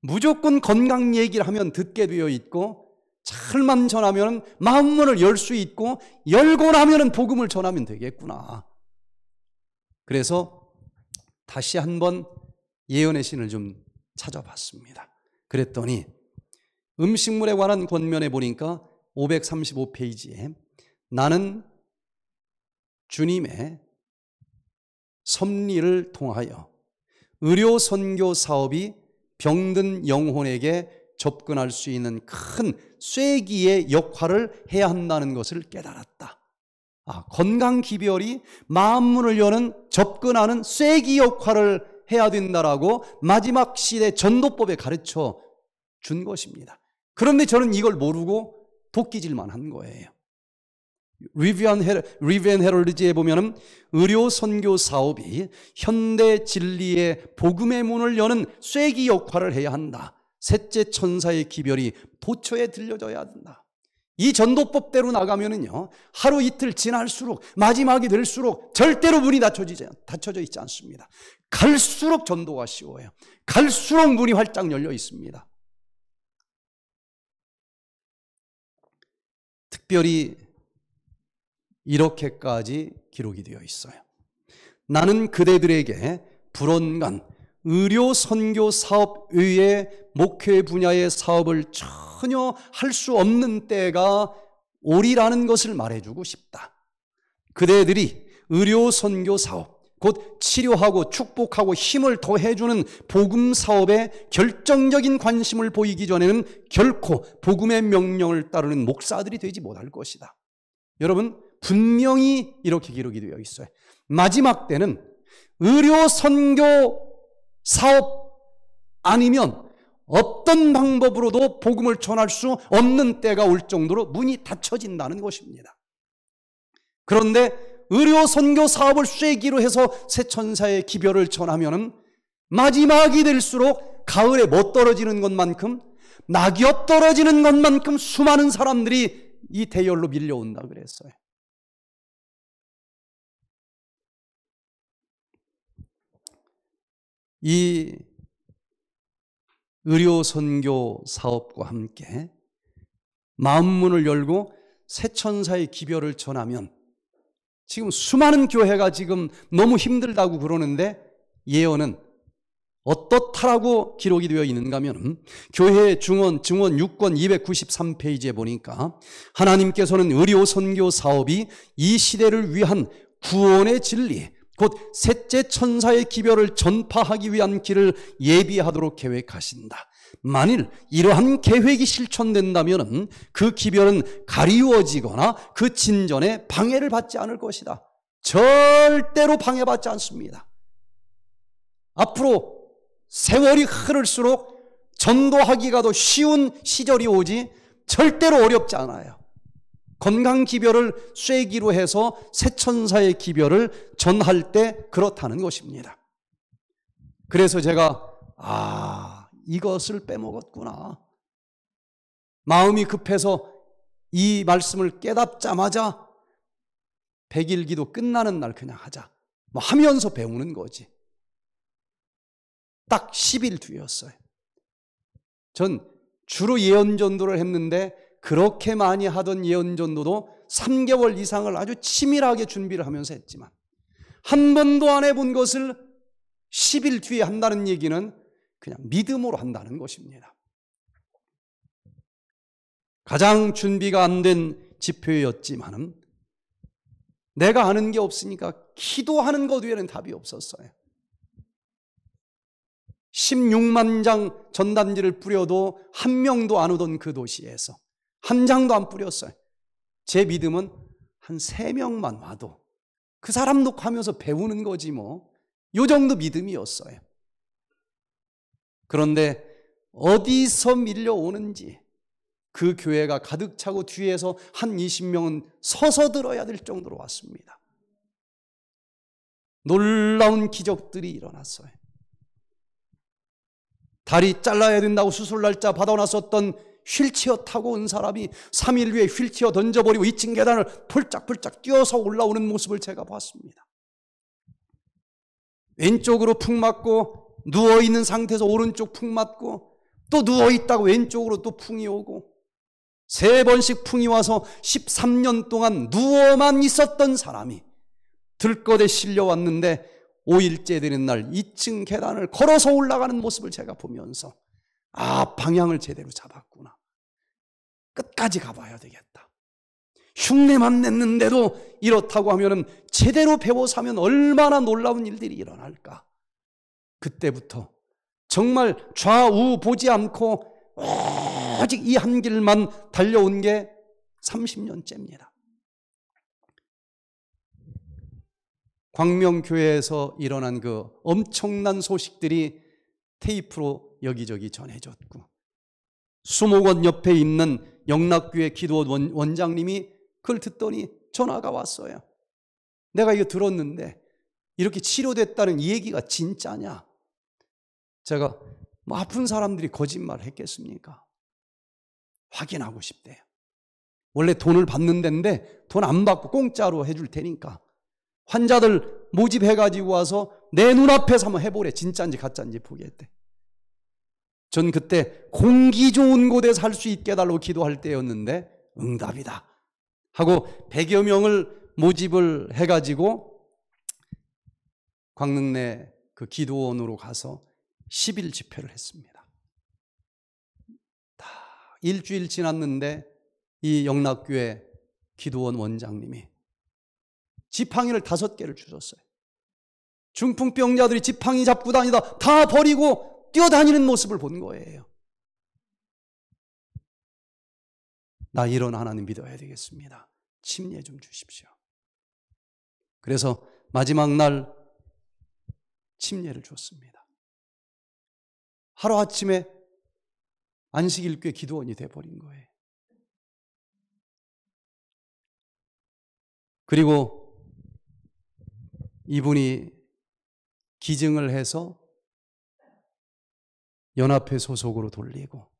무조건 건강 얘기를 하면 듣게 되어 있고 잘만 전하면 마음문을 열 수 있고 열고 나면 복음을 전하면 되겠구나. 그래서 다시 한번 예언의 신을 좀 찾아봤습니다. 그랬더니 음식물에 관한 권면에 보니까 535페이지에 나는 주님의 섭리를 통하여 의료 선교 사업이 병든 영혼에게 접근할 수 있는 큰 쐐기의 역할을 해야 한다는 것을 깨달았다. 아, 건강 기별이 마음 문을 여는 접근하는 쐐기 역할을 해야 된다라고 마지막 시대 전도법에 가르쳐 준 것입니다. 그런데 저는 이걸 모르고 도끼질만 한 거예요. 리비안 헤리헤럴리지에보면 의료 선교 사업이 현대 진리의 복음의 문을 여는 쐐기 역할을 해야 한다. 셋째 천사의 기별이 보초에 들려져야 한다. 이 전도법대로 나가면은요, 하루 이틀 지날수록, 마지막이 될수록 절대로 문이 닫혀지지, 닫혀져 있지 않습니다. 갈수록 전도가 쉬워요. 갈수록 문이 활짝 열려 있습니다. 특별히 이렇게까지 기록이 되어 있어요. 나는 그대들에게 불언간, 의료 선교 사업 외에 목회 분야의 사업을 전혀 할 수 없는 때가 오리라는 것을 말해주고 싶다. 그대들이 의료 선교 사업, 곧 치료하고 축복하고 힘을 더해주는 복음 사업에 결정적인 관심을 보이기 전에는 결코 복음의 명령을 따르는 목사들이 되지 못할 것이다. 여러분, 분명히 이렇게 기록이 되어 있어요. 마지막 때는 의료 선교 사업 아니면 어떤 방법으로도 복음을 전할 수 없는 때가 올 정도로 문이 닫혀진다는 것입니다. 그런데 의료 선교 사업을 쇠기로 해서 새 천사의 기별을 전하면은 마지막이 될수록 가을에 못 떨어지는 것만큼 낙엽 떨어지는 것만큼 수많은 사람들이 이 대열로 밀려온다 그랬어요. 이 의료 선교 사업과 함께 마음 문을 열고 새천사의 기별을 전하면 지금 수많은 교회가 지금 너무 힘들다고 그러는데 예언은 어떻다라고 기록이 되어 있는가 하면 교회 중원 증원 6권 293페이지에 보니까 하나님께서는 의료 선교 사업이 이 시대를 위한 구원의 진리, 곧 셋째 천사의 기별을 전파하기 위한 길을 예비하도록 계획하신다. 만일 이러한 계획이 실천된다면 그 기별은 가리워지거나 그 진전에 방해를 받지 않을 것이다. 절대로 방해받지 않습니다. 앞으로 세월이 흐를수록 전도하기가 더 쉬운 시절이 오지 절대로 어렵지 않아요. 건강 기별을 쇠기로 해서 새천사의 기별을 전할 때 그렇다는 것입니다. 그래서 제가 아 이것을 빼먹었구나. 마음이 급해서 이 말씀을 깨닫자마자 백일기도 끝나는 날 그냥 하자. 뭐 하면서 배우는 거지. 딱 10일 뒤였어요. 전 주로 예언전도를 했는데 그렇게 많이 하던 예언전도도 3개월 이상을 아주 치밀하게 준비를 하면서 했지만 한 번도 안 해본 것을 10일 뒤에 한다는 얘기는 그냥 믿음으로 한다는 것입니다. 가장 준비가 안 된지표였지만은 내가 아는 게 없으니까 기도하는 것 외에는 답이 없었어요. 16만 장 전단지를 뿌려도 한 명도 안 오던 그 도시에서 한 장도 안 뿌렸어요. 제 믿음은 한 세 명만 와도 그 사람도 하면서 배우는 거지 뭐. 요 정도 믿음이었어요. 그런데 어디서 밀려오는지 그 교회가 가득 차고 뒤에서 한 20명은 서서 들어야 될 정도로 왔습니다. 놀라운 기적들이 일어났어요. 다리 잘라야 된다고 수술 날짜 받아놨었던 휠체어 타고 온 사람이 3일 후에 휠체어 던져버리고 2층 계단을 폴짝폴짝 뛰어서 올라오는 모습을 제가 봤습니다. 왼쪽으로 푹 맞고 누워있는 상태에서 오른쪽 푹 맞고 또 누워있다가 왼쪽으로 또 풍이 오고 세 번씩 풍이 와서 13년 동안 누워만 있었던 사람이 들것에 실려왔는데 5일째 되는 날 2층 계단을 걸어서 올라가는 모습을 제가 보면서 아 방향을 제대로 잡았구나 끝까지 가봐야 되겠다. 흉내만 냈는데도 이렇다고 하면은 제대로 배워 사면 얼마나 놀라운 일들이 일어날까. 그때부터 정말 좌우 보지 않고 오직 이 한 길만 달려온 게 30년째입니다. 광명교회에서 일어난 그 엄청난 소식들이 테이프로 여기저기 전해졌고 수목원 옆에 있는 영락교회 기도원 원, 장님이 그걸 듣더니 전화가 왔어요. 내가 이거 들었는데 이렇게 치료됐다는 이 얘기가 진짜냐? 제가 뭐 아픈 사람들이 거짓말 했겠습니까? 확인하고 싶대요. 원래 돈을 받는 데인데 돈 안 받고 공짜로 해줄 테니까 환자들 모집해가지고 와서 내 눈앞에서 한번 해보래. 진짜인지 가짜인지 보겠대. 전 그때 공기 좋은 곳에 살 수 있게 달라고 기도할 때였는데 응답이다. 하고 100여 명을 모집을 해가지고 광릉 내그 기도원으로 가서 10일 집회를 했습니다. 다 일주일 지났는데 이 영락교회 기도원 원장님이 지팡이를 다섯 개를 주셨어요. 중풍병자들이 지팡이 잡고 다니다 다 버리고 뛰어다니는 모습을 본 거예요. 나 이런 하나님 믿어야 되겠습니다. 침례 좀 주십시오. 그래서 마지막 날 침례를 줬습니다. 하루아침에 안식일교회 기도원이 돼버린 거예요. 그리고 이분이 기증을 해서 연합회 소속으로 돌리고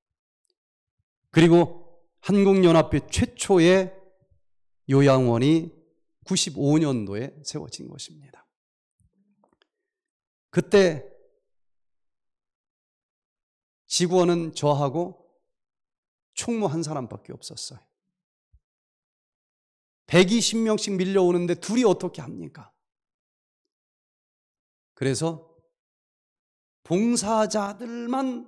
그리고 한국연합회 최초의 요양원이 95년도에 세워진 것입니다. 그때 직원은 저하고 총무 한 사람밖에 없었어요. 120명씩 밀려오는데 둘이 어떻게 합니까? 그래서 봉사자들만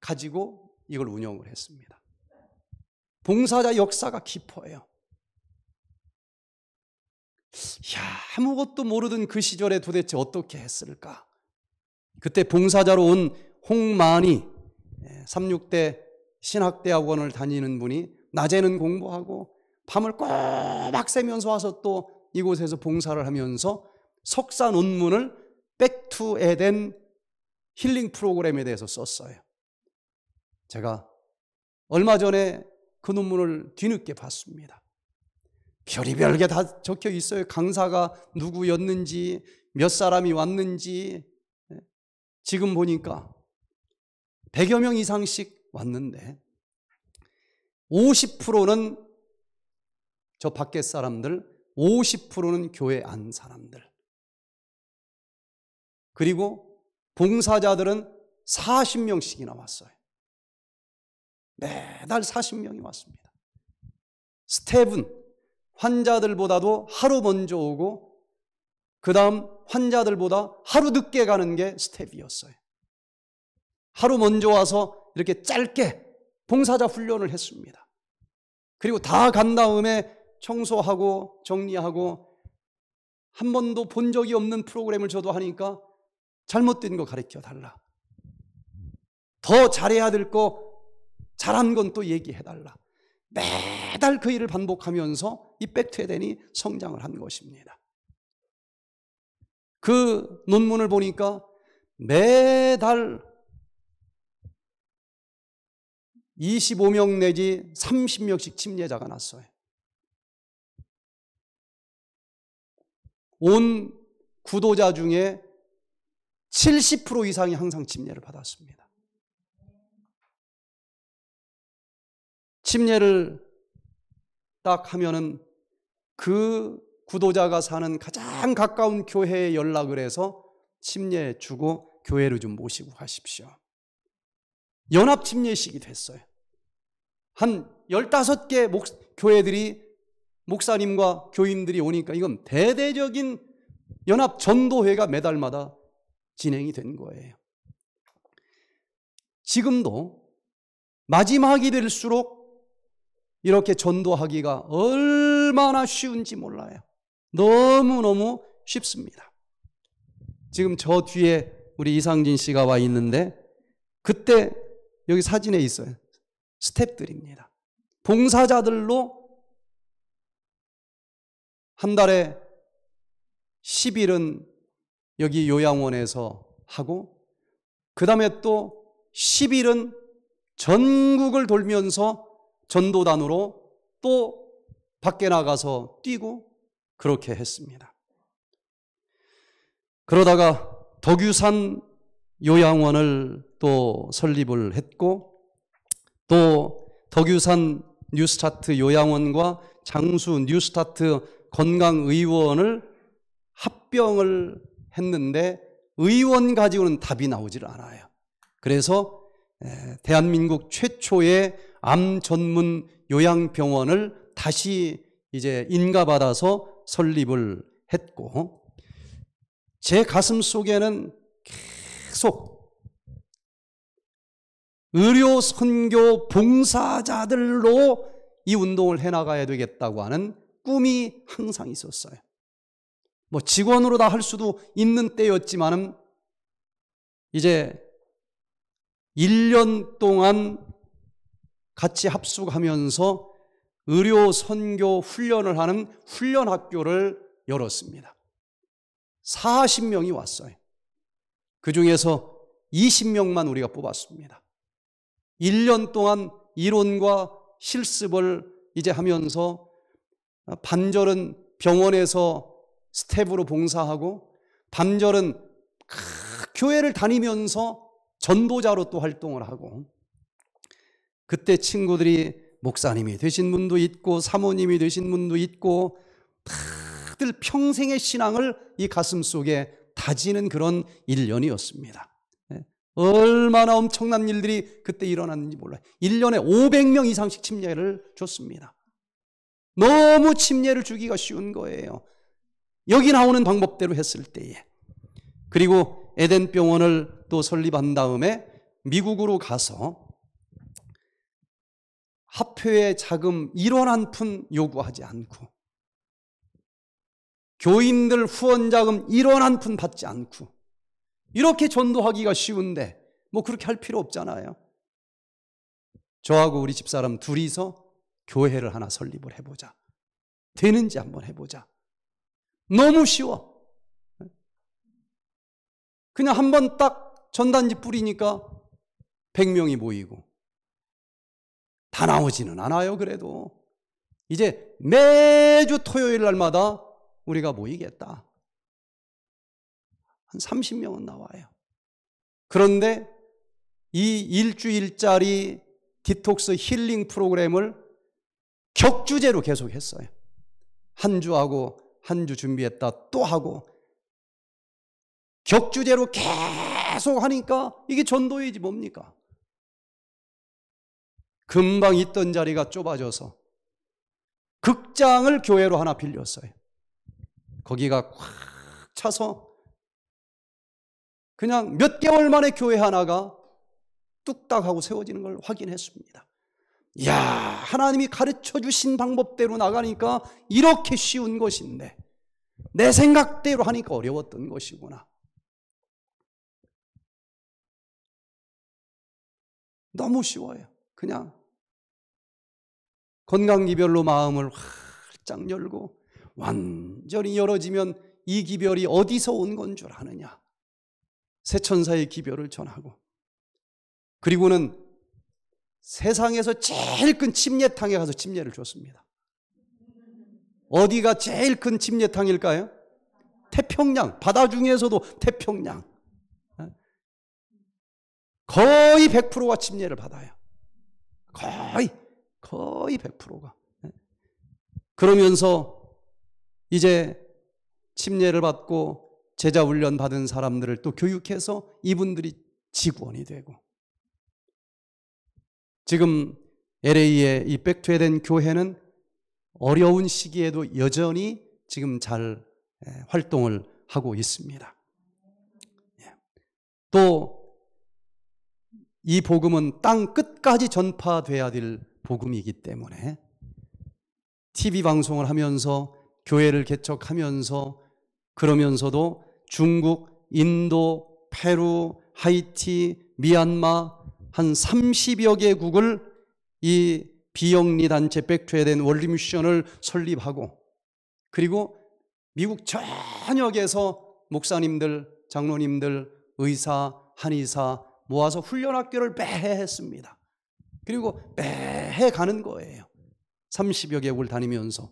가지고 이걸 운영을 했습니다. 봉사자 역사가 깊어요. 야, 아무것도 모르던 그 시절에 도대체 어떻게 했을까? 그때 봉사자로 온 홍만이 36대 예, 신학대학원을 다니는 분이 낮에는 공부하고 밤을 꼬박 새면서 와서 또 이곳에서 봉사를 하면서 석사 논문을 백투 에덴 힐링 프로그램에 대해서 썼어요. 제가 얼마 전에 그 논문을 뒤늦게 봤습니다. 별의별 게다 적혀 있어요. 강사가 누구였는지, 몇 사람이 왔는지. 예? 지금 보니까 100여 명 이상씩 왔는데 50%는 저 밖에 사람들, 50%는 교회 안 사람들. 그리고 봉사자들은 40명씩이나 왔어요. 매달 40명이 왔습니다. 스텝은 환자들보다도 하루 먼저 오고 그 다음 환자들보다 하루 늦게 가는 게 스텝이었어요. 하루 먼저 와서 이렇게 짧게 봉사자 훈련을 했습니다. 그리고 다 간 다음에 청소하고 정리하고 한 번도 본 적이 없는 프로그램을 저도 하니까 잘못된 거 가르쳐 달라. 더 잘해야 될 거 잘한 건 또 얘기해 달라. 매달 그 일을 반복하면서 이백퇴된니 성장을 한 것입니다. 그 논문을 보니까 매달 25명 내지 30명씩 침례자가 났어요. 온 구도자 중에 70% 이상이 항상 침례를 받았습니다. 침례를 딱 하면은 그 구도자가 사는 가장 가까운 교회에 연락을 해서 침례 주고 교회를 좀 모시고 가십시오. 연합 침례식이 됐어요. 한 15개 목, 교회들이 목사님과 교인들이 오니까 이건 대대적인 연합 전도회가 매달마다 진행이 된 거예요. 지금도 마지막이 될수록 이렇게 전도하기가 얼마나 쉬운지 몰라요. 너무너무 쉽습니다. 지금 저 뒤에 우리 이상진 씨가 와 있는데 그때 여기 사진에 있어요. 스탭들입니다. 봉사자들로 한 달에 10일은 여기 요양원에서 하고 그 다음에 또 10일은 전국을 돌면서 전도단으로 또 밖에 나가서 뛰고 그렇게 했습니다. 그러다가 덕유산 요양원을 또 설립을 했고 또 덕유산 뉴스타트 요양원과 장수 뉴스타트 건강의원을 합병을 했는데 의원 가지고는 답이 나오질 않아요. 그래서 대한민국 최초의 암 전문 요양병원을 다시 이제 인가받아서 설립을 했고 제 가슴 속에는 계속 의료 선교 봉사자들로 이 운동을 해나가야 되겠다고 하는 꿈이 항상 있었어요. 뭐 직원으로 다 할 수도 있는 때였지만은 이제 1년 동안 같이 합숙하면서 의료 선교 훈련을 하는 훈련 학교를 열었습니다. 40명이 왔어요. 그 중에서 20명만 우리가 뽑았습니다. 1년 동안 이론과 실습을 이제 하면서 반절은 병원에서 스텝으로 봉사하고 밤절은 교회를 다니면서 전도자로 또 활동을 하고 그때 친구들이 목사님이 되신 분도 있고 사모님이 되신 분도 있고 다들 평생의 신앙을 이 가슴 속에 다지는 그런 일년이었습니다. 예, 얼마나 엄청난 일들이 그때 일어났는지 몰라요. 1년에 500명 이상씩 침례를 줬습니다. 너무 침례를 주기가 쉬운 거예요. 여기 나오는 방법대로 했을 때에 그리고 에덴 병원을 또 설립한 다음에 미국으로 가서 합회의 자금 1원 한 푼 요구하지 않고 교인들 후원 자금 1원 한 푼 받지 않고 이렇게 전도하기가 쉬운데 뭐 그렇게 할 필요 없잖아요. 저하고 우리 집사람 둘이서 교회를 하나 설립을 해보자. 되는지 한번 해보자. 너무 쉬워. 그냥 한 번 딱 전단지 뿌리니까 100명이 모이고 다 나오지는 않아요. 그래도 이제 매주 토요일 날마다 우리가 모이겠다. 한 30명은 나와요. 그런데 이 일주일짜리 디톡스 힐링 프로그램을 격주제로 계속 했어요. 한 주하고 한주 준비했다 또 하고 격주제로 계속 하니까 이게 전도이지 뭡니까? 금방 있던 자리가 좁아져서 극장을 교회로 하나 빌렸어요. 거기가 꽉 차서 그냥 몇 개월 만에 교회 하나가 뚝딱 하고 세워지는 걸 확인했습니다. 야 하나님이 가르쳐 주신 방법대로 나가니까 이렇게 쉬운 것인데 내 생각대로 하니까 어려웠던 것이구나. 너무 쉬워요. 그냥 건강 기별로 마음을 활짝 열고 완전히 열어지면 이 기별이 어디서 온 건 줄 아느냐. 새 천사의 기별을 전하고 그리고는 세상에서 제일 큰 침례탕에 가서 침례를 줬습니다. 어디가 제일 큰 침례탕일까요? 태평양, 바다 중에서도 태평양. 거의 100%가 침례를 받아요. 거의, 거의 100%가. 그러면서 이제 침례를 받고 제자 훈련 받은 사람들을 또 교육해서 이분들이 직원이 되고 지금 LA의 이백투된 교회는 어려운 시기에도 여전히 지금 잘 예, 활동을 하고 있습니다. 예. 또이 복음은 땅 끝까지 전파돼야 될 복음이기 때문에 TV 방송을 하면서 교회를 개척하면서 그러면서도 중국, 인도, 페루, 하이티, 미얀마 한 30여 개국을 이 비영리 단체 백투에된 월리 미션을 설립하고 그리고 미국 전역에서 목사님들, 장로님들, 의사, 한의사 모아서 훈련 학교를 빼해 했습니다. 그리고 빼해 가는 거예요. 30여 개국을 다니면서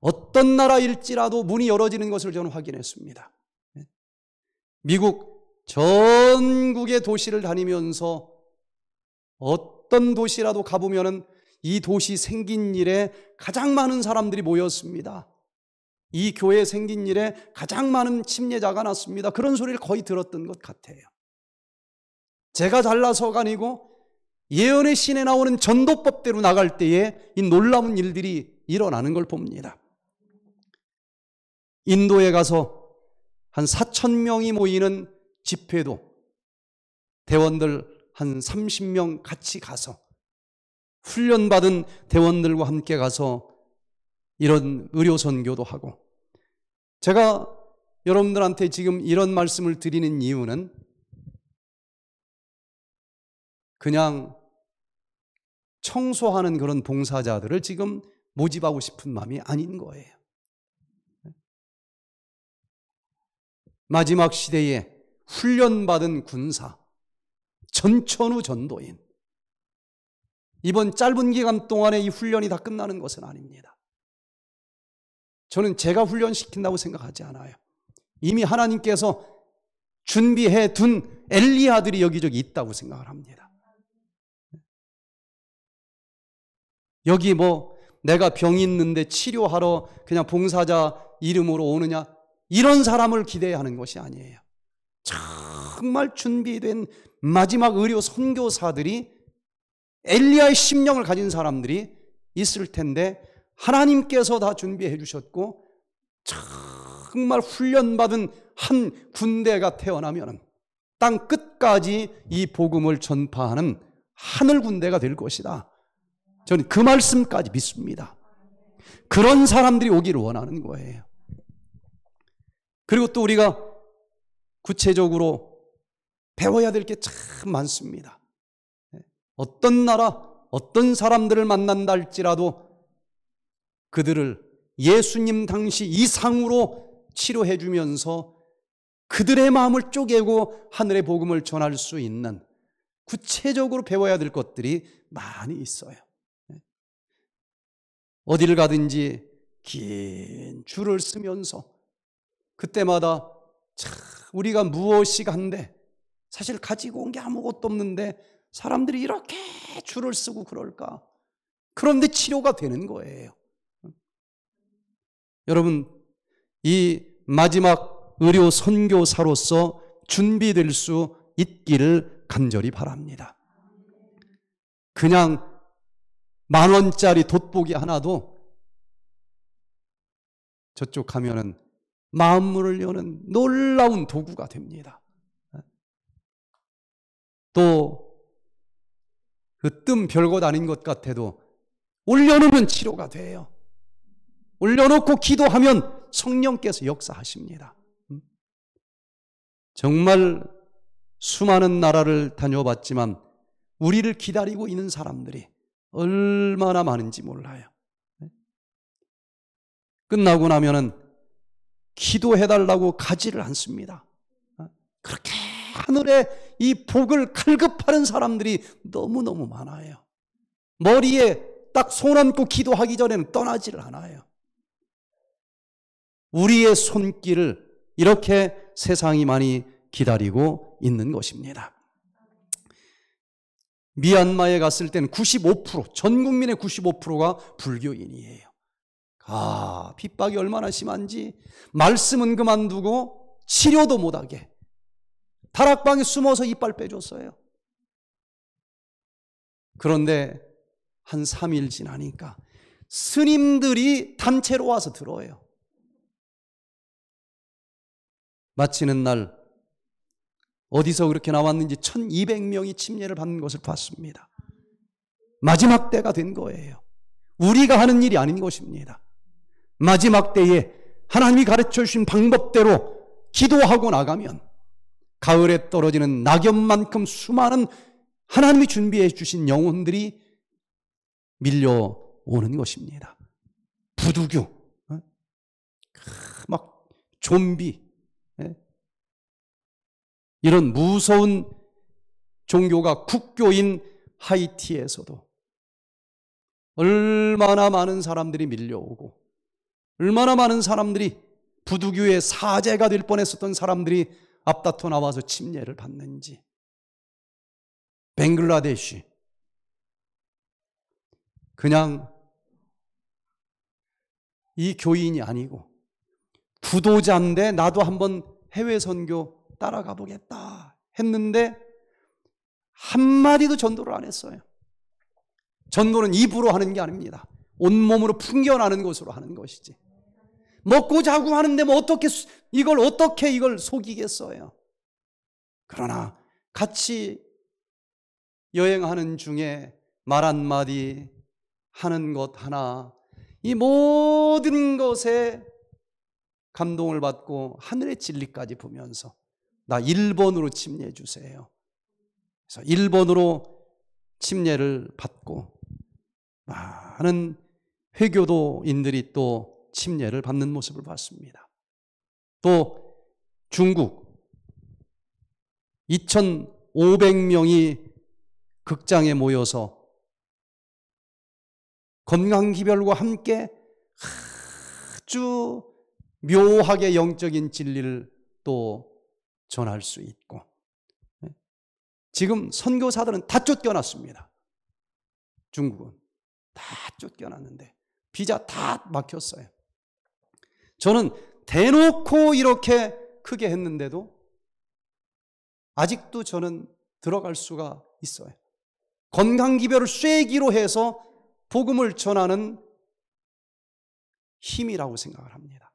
어떤 나라일지라도 문이 열어지는 것을 저는 확인했습니다. 네. 미국 전국의 도시를 다니면서 어떤 도시라도 가보면은 이 도시 생긴 일에 가장 많은 사람들이 모였습니다. 이 교회 생긴 일에 가장 많은 침례자가 났습니다. 그런 소리를 거의 들었던 것 같아요. 제가 잘나서가 아니고 예언의 신에 나오는 전도법대로 나갈 때에 이 놀라운 일들이 일어나는 걸 봅니다. 인도에 가서 한 4천 명이 모이는 집회도 대원들 한 30명 같이 가서 훈련받은 대원들과 함께 가서 이런 의료 선교도 하고 제가 여러분들한테 지금 이런 말씀을 드리는 이유는 그냥 청소하는 그런 봉사자들을 지금 모집하고 싶은 마음이 아닌 거예요. 마지막 시대에 훈련받은 군사, 전천후 전도인, 이번 짧은 기간 동안에 이 훈련이 다 끝나는 것은 아닙니다. 저는 제가 훈련시킨다고 생각하지 않아요. 이미 하나님께서 준비해 둔 엘리야들이 여기저기 있다고 생각을 합니다. 여기 뭐 내가 병이 있는데 치료하러 그냥 봉사자 이름으로 오느냐 이런 사람을 기대하는 것이 아니에요. 정말 준비된 마지막 의료 선교사들이 엘리야의 심령을 가진 사람들이 있을 텐데 하나님께서 다 준비해 주셨고 정말 훈련받은 한 군대가 태어나면 땅 끝까지 이 복음을 전파하는 하늘 군대가 될 것이다. 저는 그 말씀까지 믿습니다. 그런 사람들이 오기를 원하는 거예요. 그리고 또 우리가 구체적으로 배워야 될 게 참 많습니다. 어떤 나라, 어떤 사람들을 만난다 할지라도 그들을 예수님 당시 이상으로 치료해 주면서 그들의 마음을 쪼개고 하늘의 복음을 전할 수 있는 구체적으로 배워야 될 것들이 많이 있어요. 어디를 가든지 긴 줄을 쓰면서 그때마다 참 우리가 무엇이 간데 사실 가지고 온 게 아무것도 없는데 사람들이 이렇게 줄을 쓰고 그럴까? 그런데 치료가 되는 거예요. 여러분, 이 마지막 의료 선교사로서 준비될 수 있기를 간절히 바랍니다. 그냥 만 원짜리 돋보기 하나도 저쪽 가면은 마음문을 여는 놀라운 도구가 됩니다. 또 그뜸 별것 아닌 것 같아도 올려놓으면 치료가 돼요. 올려놓고 기도하면 성령께서 역사하십니다. 음? 정말 수많은 나라를 다녀봤지만 우리를 기다리고 있는 사람들이 얼마나 많은지 몰라요. 네? 끝나고 나면은 기도해달라고 가지를 않습니다. 어? 그렇게 하늘에 이 복을 칼급하는 사람들이 너무너무 많아요. 머리에 딱손 얹고 기도하기 전에는 떠나지를 않아요. 우리의 손길을 이렇게 세상이 많이 기다리고 있는 것입니다. 미얀마에 갔을 때는 95%, 전 국민의 95%가 불교인이에요. 아, 핍박이 얼마나 심한지, 말씀은 그만두고 치료도 못하게, 다락방에 숨어서 이빨 빼줬어요. 그런데 한 3일 지나니까 스님들이 단체로 와서 들어요. 마치는 날 어디서 그렇게 나왔는지 1200명이 침례를 받는 것을 봤습니다. 마지막 때가 된 거예요. 우리가 하는 일이 아닌 것입니다. 마지막 때에 하나님이 가르쳐 주신 방법대로 기도하고 나가면 가을에 떨어지는 낙엽만큼 수많은 하나님이 준비해 주신 영혼들이 밀려오는 것입니다. 부두교, 어? 막 좀비, 어? 이런 무서운 종교가 국교인 하이티에서도 얼마나 많은 사람들이 밀려오고 얼마나 많은 사람들이 부두교의 사제가 될 뻔했었던 사람들이 앞다퉈 나와서 침례를 받는지. 벵글라데시. 그냥 이 교인이 아니고 부도자인데 나도 한번 해외 선교 따라가 보겠다 했는데 한마디도 전도를 안 했어요. 전도는 입으로 하는 게 아닙니다. 온몸으로 풍겨나는 것으로 하는 것이지. 먹고 자고 하는데 뭐 어떻게 이걸 어떻게 이걸 속이겠어요. 그러나 같이 여행하는 중에 말 한마디 하는 것 하나 이 모든 것에 감동을 받고 하늘의 진리까지 보면서 나 일본으로 침례해 주세요. 그래서 일본으로 침례를 받고 많은 회교도인들이 또 침례를 받는 모습을 봤습니다. 또 중국 2,500명이 극장에 모여서 건강기별과 함께 아주 묘하게 영적인 진리를 또 전할 수 있고 네. 지금 선교사들은 다 쫓겨났습니다. 중국은 다 쫓겨났는데 비자 다 막혔어요. 저는 대놓고 이렇게 크게 했는데도 아직도 저는 들어갈 수가 있어요. 건강기별을 쐐기로 해서 복음을 전하는 힘이라고 생각을 합니다.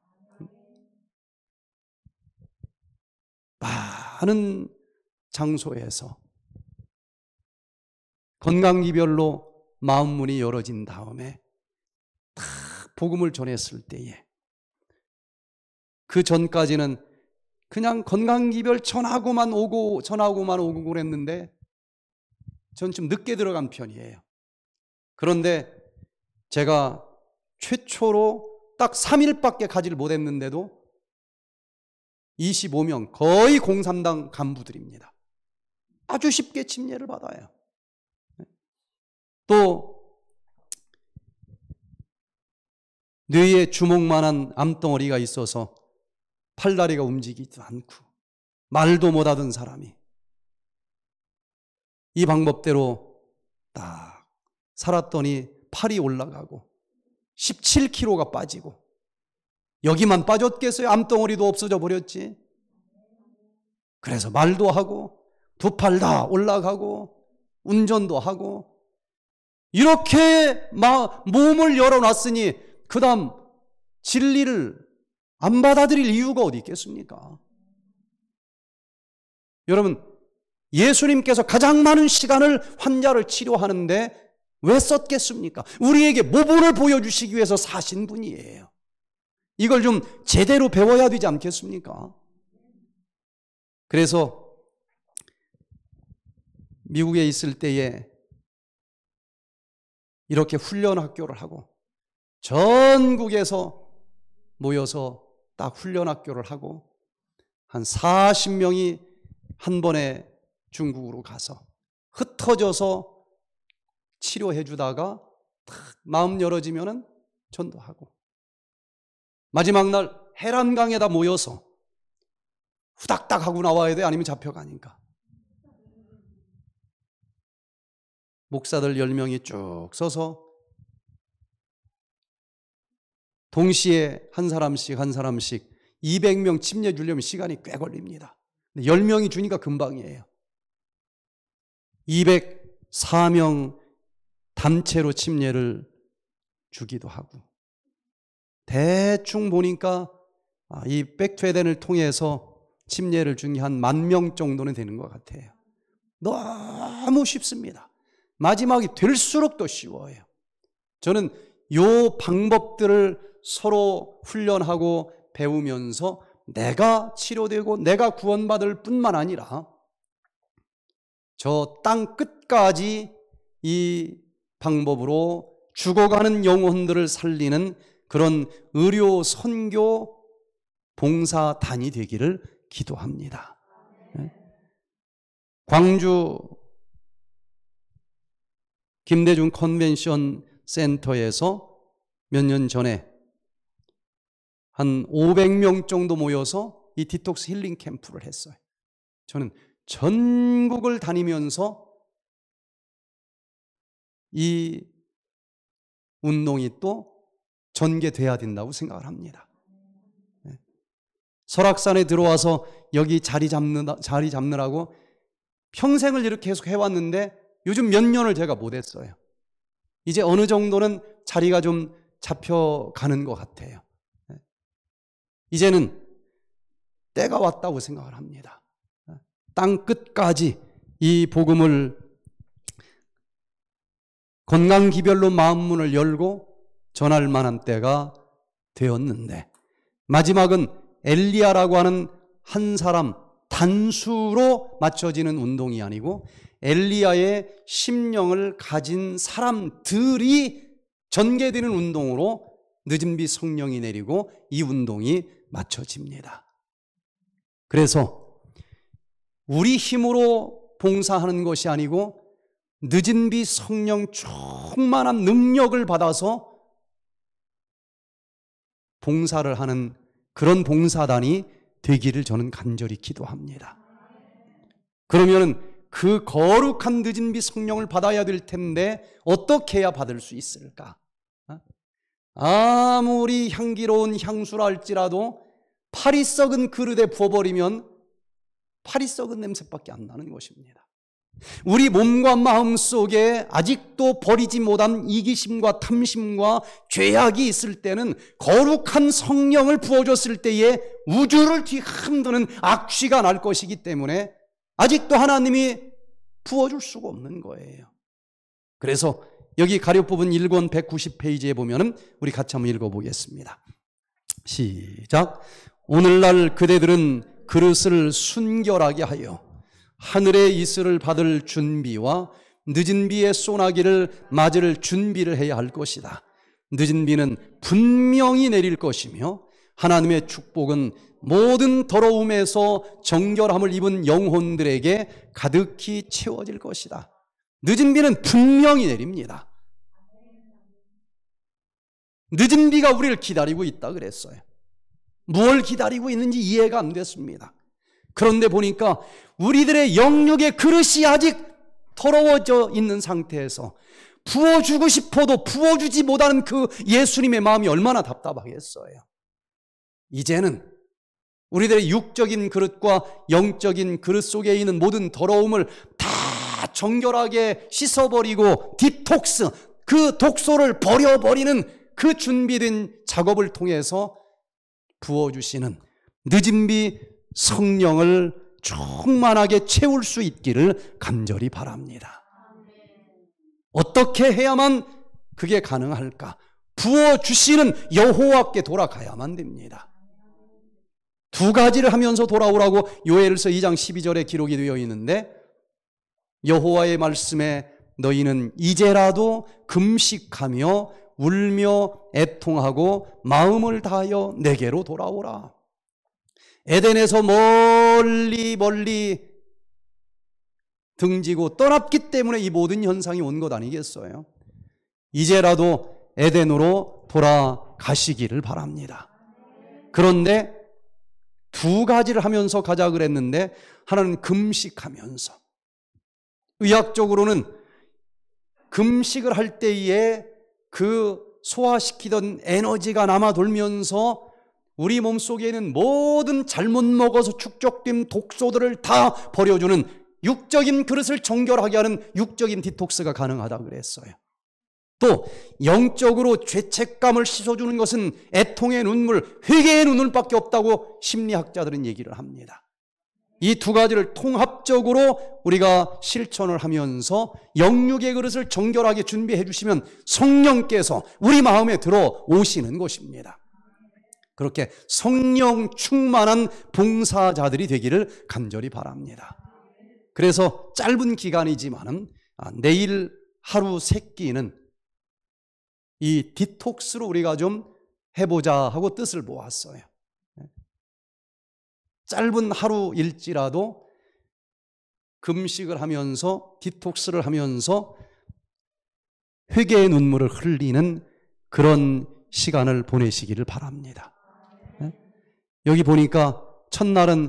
많은 장소에서 건강기별로 마음문이 열어진 다음에 탁 복음을 전했을 때에 그 전까지는 그냥 건강기별 전하고만 오고 전하고만 오고 그랬는데 전 좀 늦게 들어간 편이에요. 그런데 제가 최초로 딱 3일밖에 가지를 못했는데도 25명 거의 공산당 간부들입니다. 아주 쉽게 침례를 받아요. 또 뇌에 주먹만한 암덩어리가 있어서 팔다리가 움직이지도 않고 말도 못하던 사람이 이 방법대로 딱 살았더니 팔이 올라가고 17kg가 빠지고 여기만 빠졌겠어요? 암덩어리도 없어져 버렸지. 그래서 말도 하고 두 팔 다 올라가고 운전도 하고 이렇게 막 몸을 열어놨으니 그 다음 진리를 안 받아들일 이유가 어디 있겠습니까? 여러분, 예수님께서 가장 많은 시간을 환자를 치료하는데 왜 썼겠습니까? 우리에게 모범을 보여주시기 위해서 사신 분이에요. 이걸 좀 제대로 배워야 되지 않겠습니까? 그래서 미국에 있을 때에 이렇게 훈련 학교를 하고 전국에서 모여서 딱 훈련학교를 하고 한 40명이 한 번에 중국으로 가서 흩어져서 치료해 주다가 탁 마음 열어지면은 전도하고 마지막 날 해란강에다 모여서 후닥닥 하고 나와야 돼 아니면 잡혀가니까 목사들 10명이 쭉 서서 동시에 한 사람씩 한 사람씩 200명 침례 주려면 시간이 꽤 걸립니다. 10명이 주니까 금방이에요. 204명 단체로 침례를 주기도 하고 대충 보니까 아, 이백퇴에을 통해서 침례를 준게한만 명 정도는 되는 것 같아요. 너무 쉽습니다. 마지막이 될수록 더 쉬워요. 저는 요 방법들을 서로 훈련하고 배우면서 내가 치료되고 내가 구원받을 뿐만 아니라 저 땅 끝까지 이 방법으로 죽어가는 영혼들을 살리는 그런 의료 선교 봉사단이 되기를 기도합니다. 네. 광주 김대중 컨벤션 센터에서 몇 년 전에 한 500명 정도 모여서 이 디톡스 힐링 캠프를 했어요. 저는 전국을 다니면서 이 운동이 또 전개돼야 된다고 생각을 합니다. 네. 설악산에 들어와서 여기 자리 잡느라, 자리 잡느라고 평생을 이렇게 계속 해왔는데 요즘 몇 년을 제가 못했어요. 이제 어느 정도는 자리가 좀 잡혀가는 것 같아요. 네. 이제는 때가 왔다고 생각을 합니다. 네. 땅 끝까지 이 복음을 건강 기별로 마음 문을 열고 전할 만한 때가 되었는데 마지막은 엘리아라고 하는 한 사람 단수로 맞춰지는 운동이 아니고 엘리야의 심령을 가진 사람들이 전개되는 운동으로 늦은 비 성령이 내리고 이 운동이 맞춰집니다. 그래서 우리 힘으로 봉사하는 것이 아니고 늦은 비 성령 충만한 능력을 받아서 봉사를 하는 그런 봉사단이 되기를 저는 간절히 기도합니다. 그러면 그 거룩한 늦은 비 성령을 받아야 될 텐데 어떻게 해야 받을 수 있을까? 어? 아무리 향기로운 향수라 할지라도 파리 썩은 그릇에 부어버리면 파리 썩은 냄새밖에 안 나는 것입니다. 우리 몸과 마음 속에 아직도 버리지 못한 이기심과 탐심과 죄악이 있을 때는 거룩한 성령을 부어줬을 때에 우주를 뒤흔드는 악취가 날 것이기 때문에 아직도 하나님이 부어줄 수가 없는 거예요. 그래서 여기 가려 뽑은 1권 190페이지에 보면은 우리 같이 한번 읽어보겠습니다. 시작. 오늘날 그대들은 그릇을 순결하게 하여 하늘의 이슬을 받을 준비와 늦은 비의 소나기를 맞을 준비를 해야 할 것이다. 늦은 비는 분명히 내릴 것이며 하나님의 축복은 모든 더러움에서 정결함을 입은 영혼들에게 가득히 채워질 것이다. 늦은 비는 분명히 내립니다. 늦은 비가 우리를 기다리고 있다 그랬어요. 무엇 기다리고 있는지 이해가 안 됐습니다. 그런데 보니까 우리들의 영역의 그릇이 아직 더러워져 있는 상태에서 부어주고 싶어도 부어주지 못하는 그 예수님의 마음이 얼마나 답답하겠어요. 이제는 우리들의 육적인 그릇과 영적인 그릇 속에 있는 모든 더러움을 다 정결하게 씻어버리고 디톡스, 그 독소를 버려버리는 그 준비된 작업을 통해서 부어주시는 늦은비 성령을 충만하게 채울 수 있기를 간절히 바랍니다. 어떻게 해야만 그게 가능할까? 부어주시는 여호와께 돌아가야만 됩니다. 두 가지를 하면서 돌아오라고 요엘서 2장 12절에 기록이 되어 있는데 여호와의 말씀에 너희는 이제라도 금식하며 울며 애통하고 마음을 다하여 내게로 돌아오라. 에덴에서 멀리 멀리 등지고 떠났기 때문에 이 모든 현상이 온 것 아니겠어요? 이제라도 에덴으로 돌아가시기를 바랍니다. 그런데 두 가지를 하면서 가자 그랬는데 하나는 금식하면서 의학적으로는 금식을 할 때에 그 소화시키던 에너지가 남아 돌면서 우리 몸속에 는 모든 잘못 먹어서 축적된 독소들을 다 버려주는 육적인 그릇을 정결하게 하는 육적인 디톡스가 가능하다 고 그랬어요. 또 영적으로 죄책감을 씻어주는 것은 애통의 눈물, 회개의 눈물밖에 없다고 심리학자들은 얘기를 합니다. 이 두 가지를 통합적으로 우리가 실천을 하면서 영육의 그릇을 정결하게 준비해 주시면 성령께서 우리 마음에 들어오시는 것입니다. 그렇게 성령 충만한 봉사자들이 되기를 간절히 바랍니다. 그래서 짧은 기간이지만은 아, 내일 하루 세 끼는 이 디톡스로 우리가 좀 해보자 하고 뜻을 모았어요. 짧은 하루일지라도 금식을 하면서 디톡스를 하면서 회개의 눈물을 흘리는 그런 시간을 보내시기를 바랍니다. 예? 여기 보니까 첫날은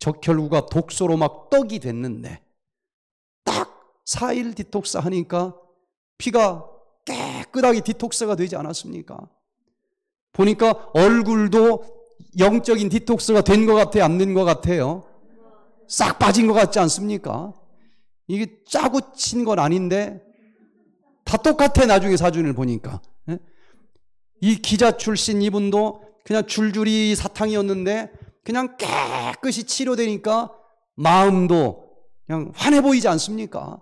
적혈구가 독소로 막 떡이 됐는데 딱 4일 디톡스 하니까 피가 깨끗하게 디톡스가 되지 않았습니까? 보니까 얼굴도 영적인 디톡스가 된 것 같아요? 안 된 것 같아요? 싹 빠진 것 같지 않습니까? 이게 짜고 친 건 아닌데 다 똑같아 나중에 사진을 보니까 예? 이 기자 출신 이분도 그냥 줄줄이 사탕이었는데 그냥 깨끗이 치료되니까 마음도 그냥 환해 보이지 않습니까?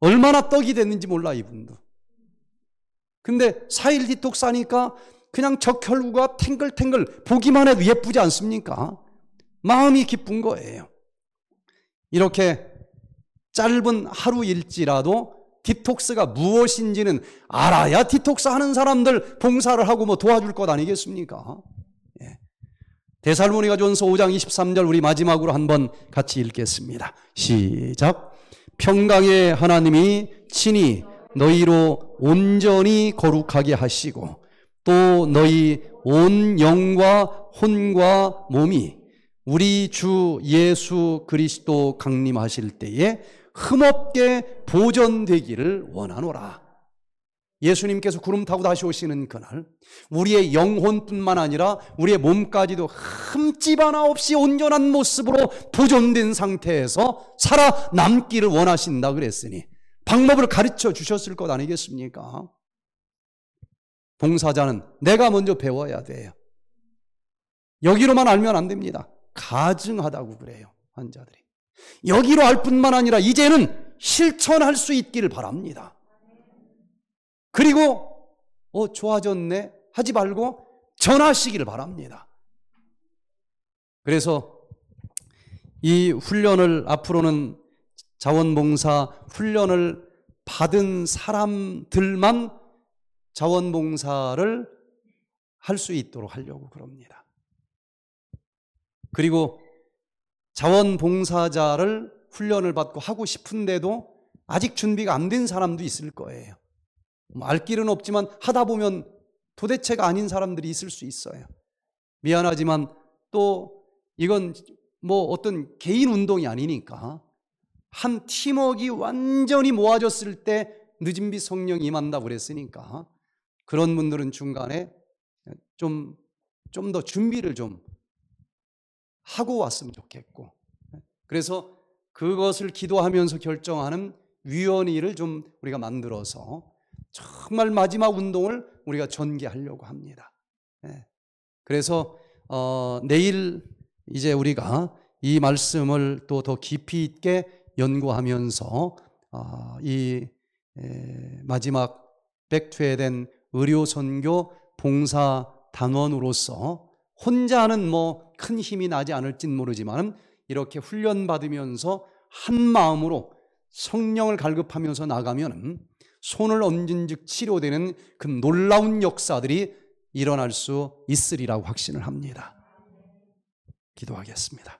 얼마나 떡이 됐는지 몰라, 이분도. 근데 4일 디톡스 하니까 그냥 적혈구가 탱글탱글 보기만 해도 예쁘지 않습니까? 마음이 기쁜 거예요. 이렇게 짧은 하루일지라도 디톡스가 무엇인지는 알아야 디톡스 하는 사람들 봉사를 하고 뭐 도와줄 것 아니겠습니까? 예. 데살로니가 전서 5장 23절 우리 마지막으로 한번 같이 읽겠습니다. 시작. 평강의 하나님이 친히 너희로 온전히 거룩하게 하시고 또 너희 온 영과 혼과 몸이 우리 주 예수 그리스도 강림하실 때에 흠없게 보존되기를 원하노라. 예수님께서 구름 타고 다시 오시는 그날 우리의 영혼뿐만 아니라 우리의 몸까지도 흠집 하나 없이 온전한 모습으로 보존된 상태에서 살아남기를 원하신다 그랬으니 방법을 가르쳐 주셨을 것 아니겠습니까? 봉사자는 내가 먼저 배워야 돼요. 여기로만 알면 안 됩니다. 가증하다고 그래요. 환자들이. 여기로 알 뿐만 아니라 이제는 실천할 수 있기를 바랍니다. 그리고 어 좋아졌네 하지 말고 전하시기를 바랍니다. 그래서 이 훈련을 앞으로는 자원봉사 훈련을 받은 사람들만 자원봉사를 할 수 있도록 하려고 그럽니다. 그리고 자원봉사자를 훈련을 받고 하고 싶은데도 아직 준비가 안 된 사람도 있을 거예요. 뭐 알 길은 없지만 하다 보면 도대체가 아닌 사람들이 있을 수 있어요. 미안하지만 또 이건 뭐 어떤 개인 운동이 아니니까 한 팀워크가 완전히 모아졌을 때 늦은 비 성령 임한다 그랬으니까 그런 분들은 중간에 좀 좀 더 준비를 좀 하고 왔으면 좋겠고 그래서 그것을 기도하면서 결정하는 위원회를 좀 우리가 만들어서 정말 마지막 운동을 우리가 전개하려고 합니다. 예. 그래서 어, 내일 이제 우리가 이 말씀을 또 더 깊이 있게 연구하면서 어, 이 에, 예, 마지막 백퇴된 의료 선교 봉사 단원으로서 혼자는 뭐 큰 힘이 나지 않을진 모르지만 이렇게 훈련 받으면서 한 마음으로 성령을 갈급하면서 나가면 손을 얹은 즉 치료되는 그 놀라운 역사들이 일어날 수 있으리라고 확신을 합니다. 기도하겠습니다.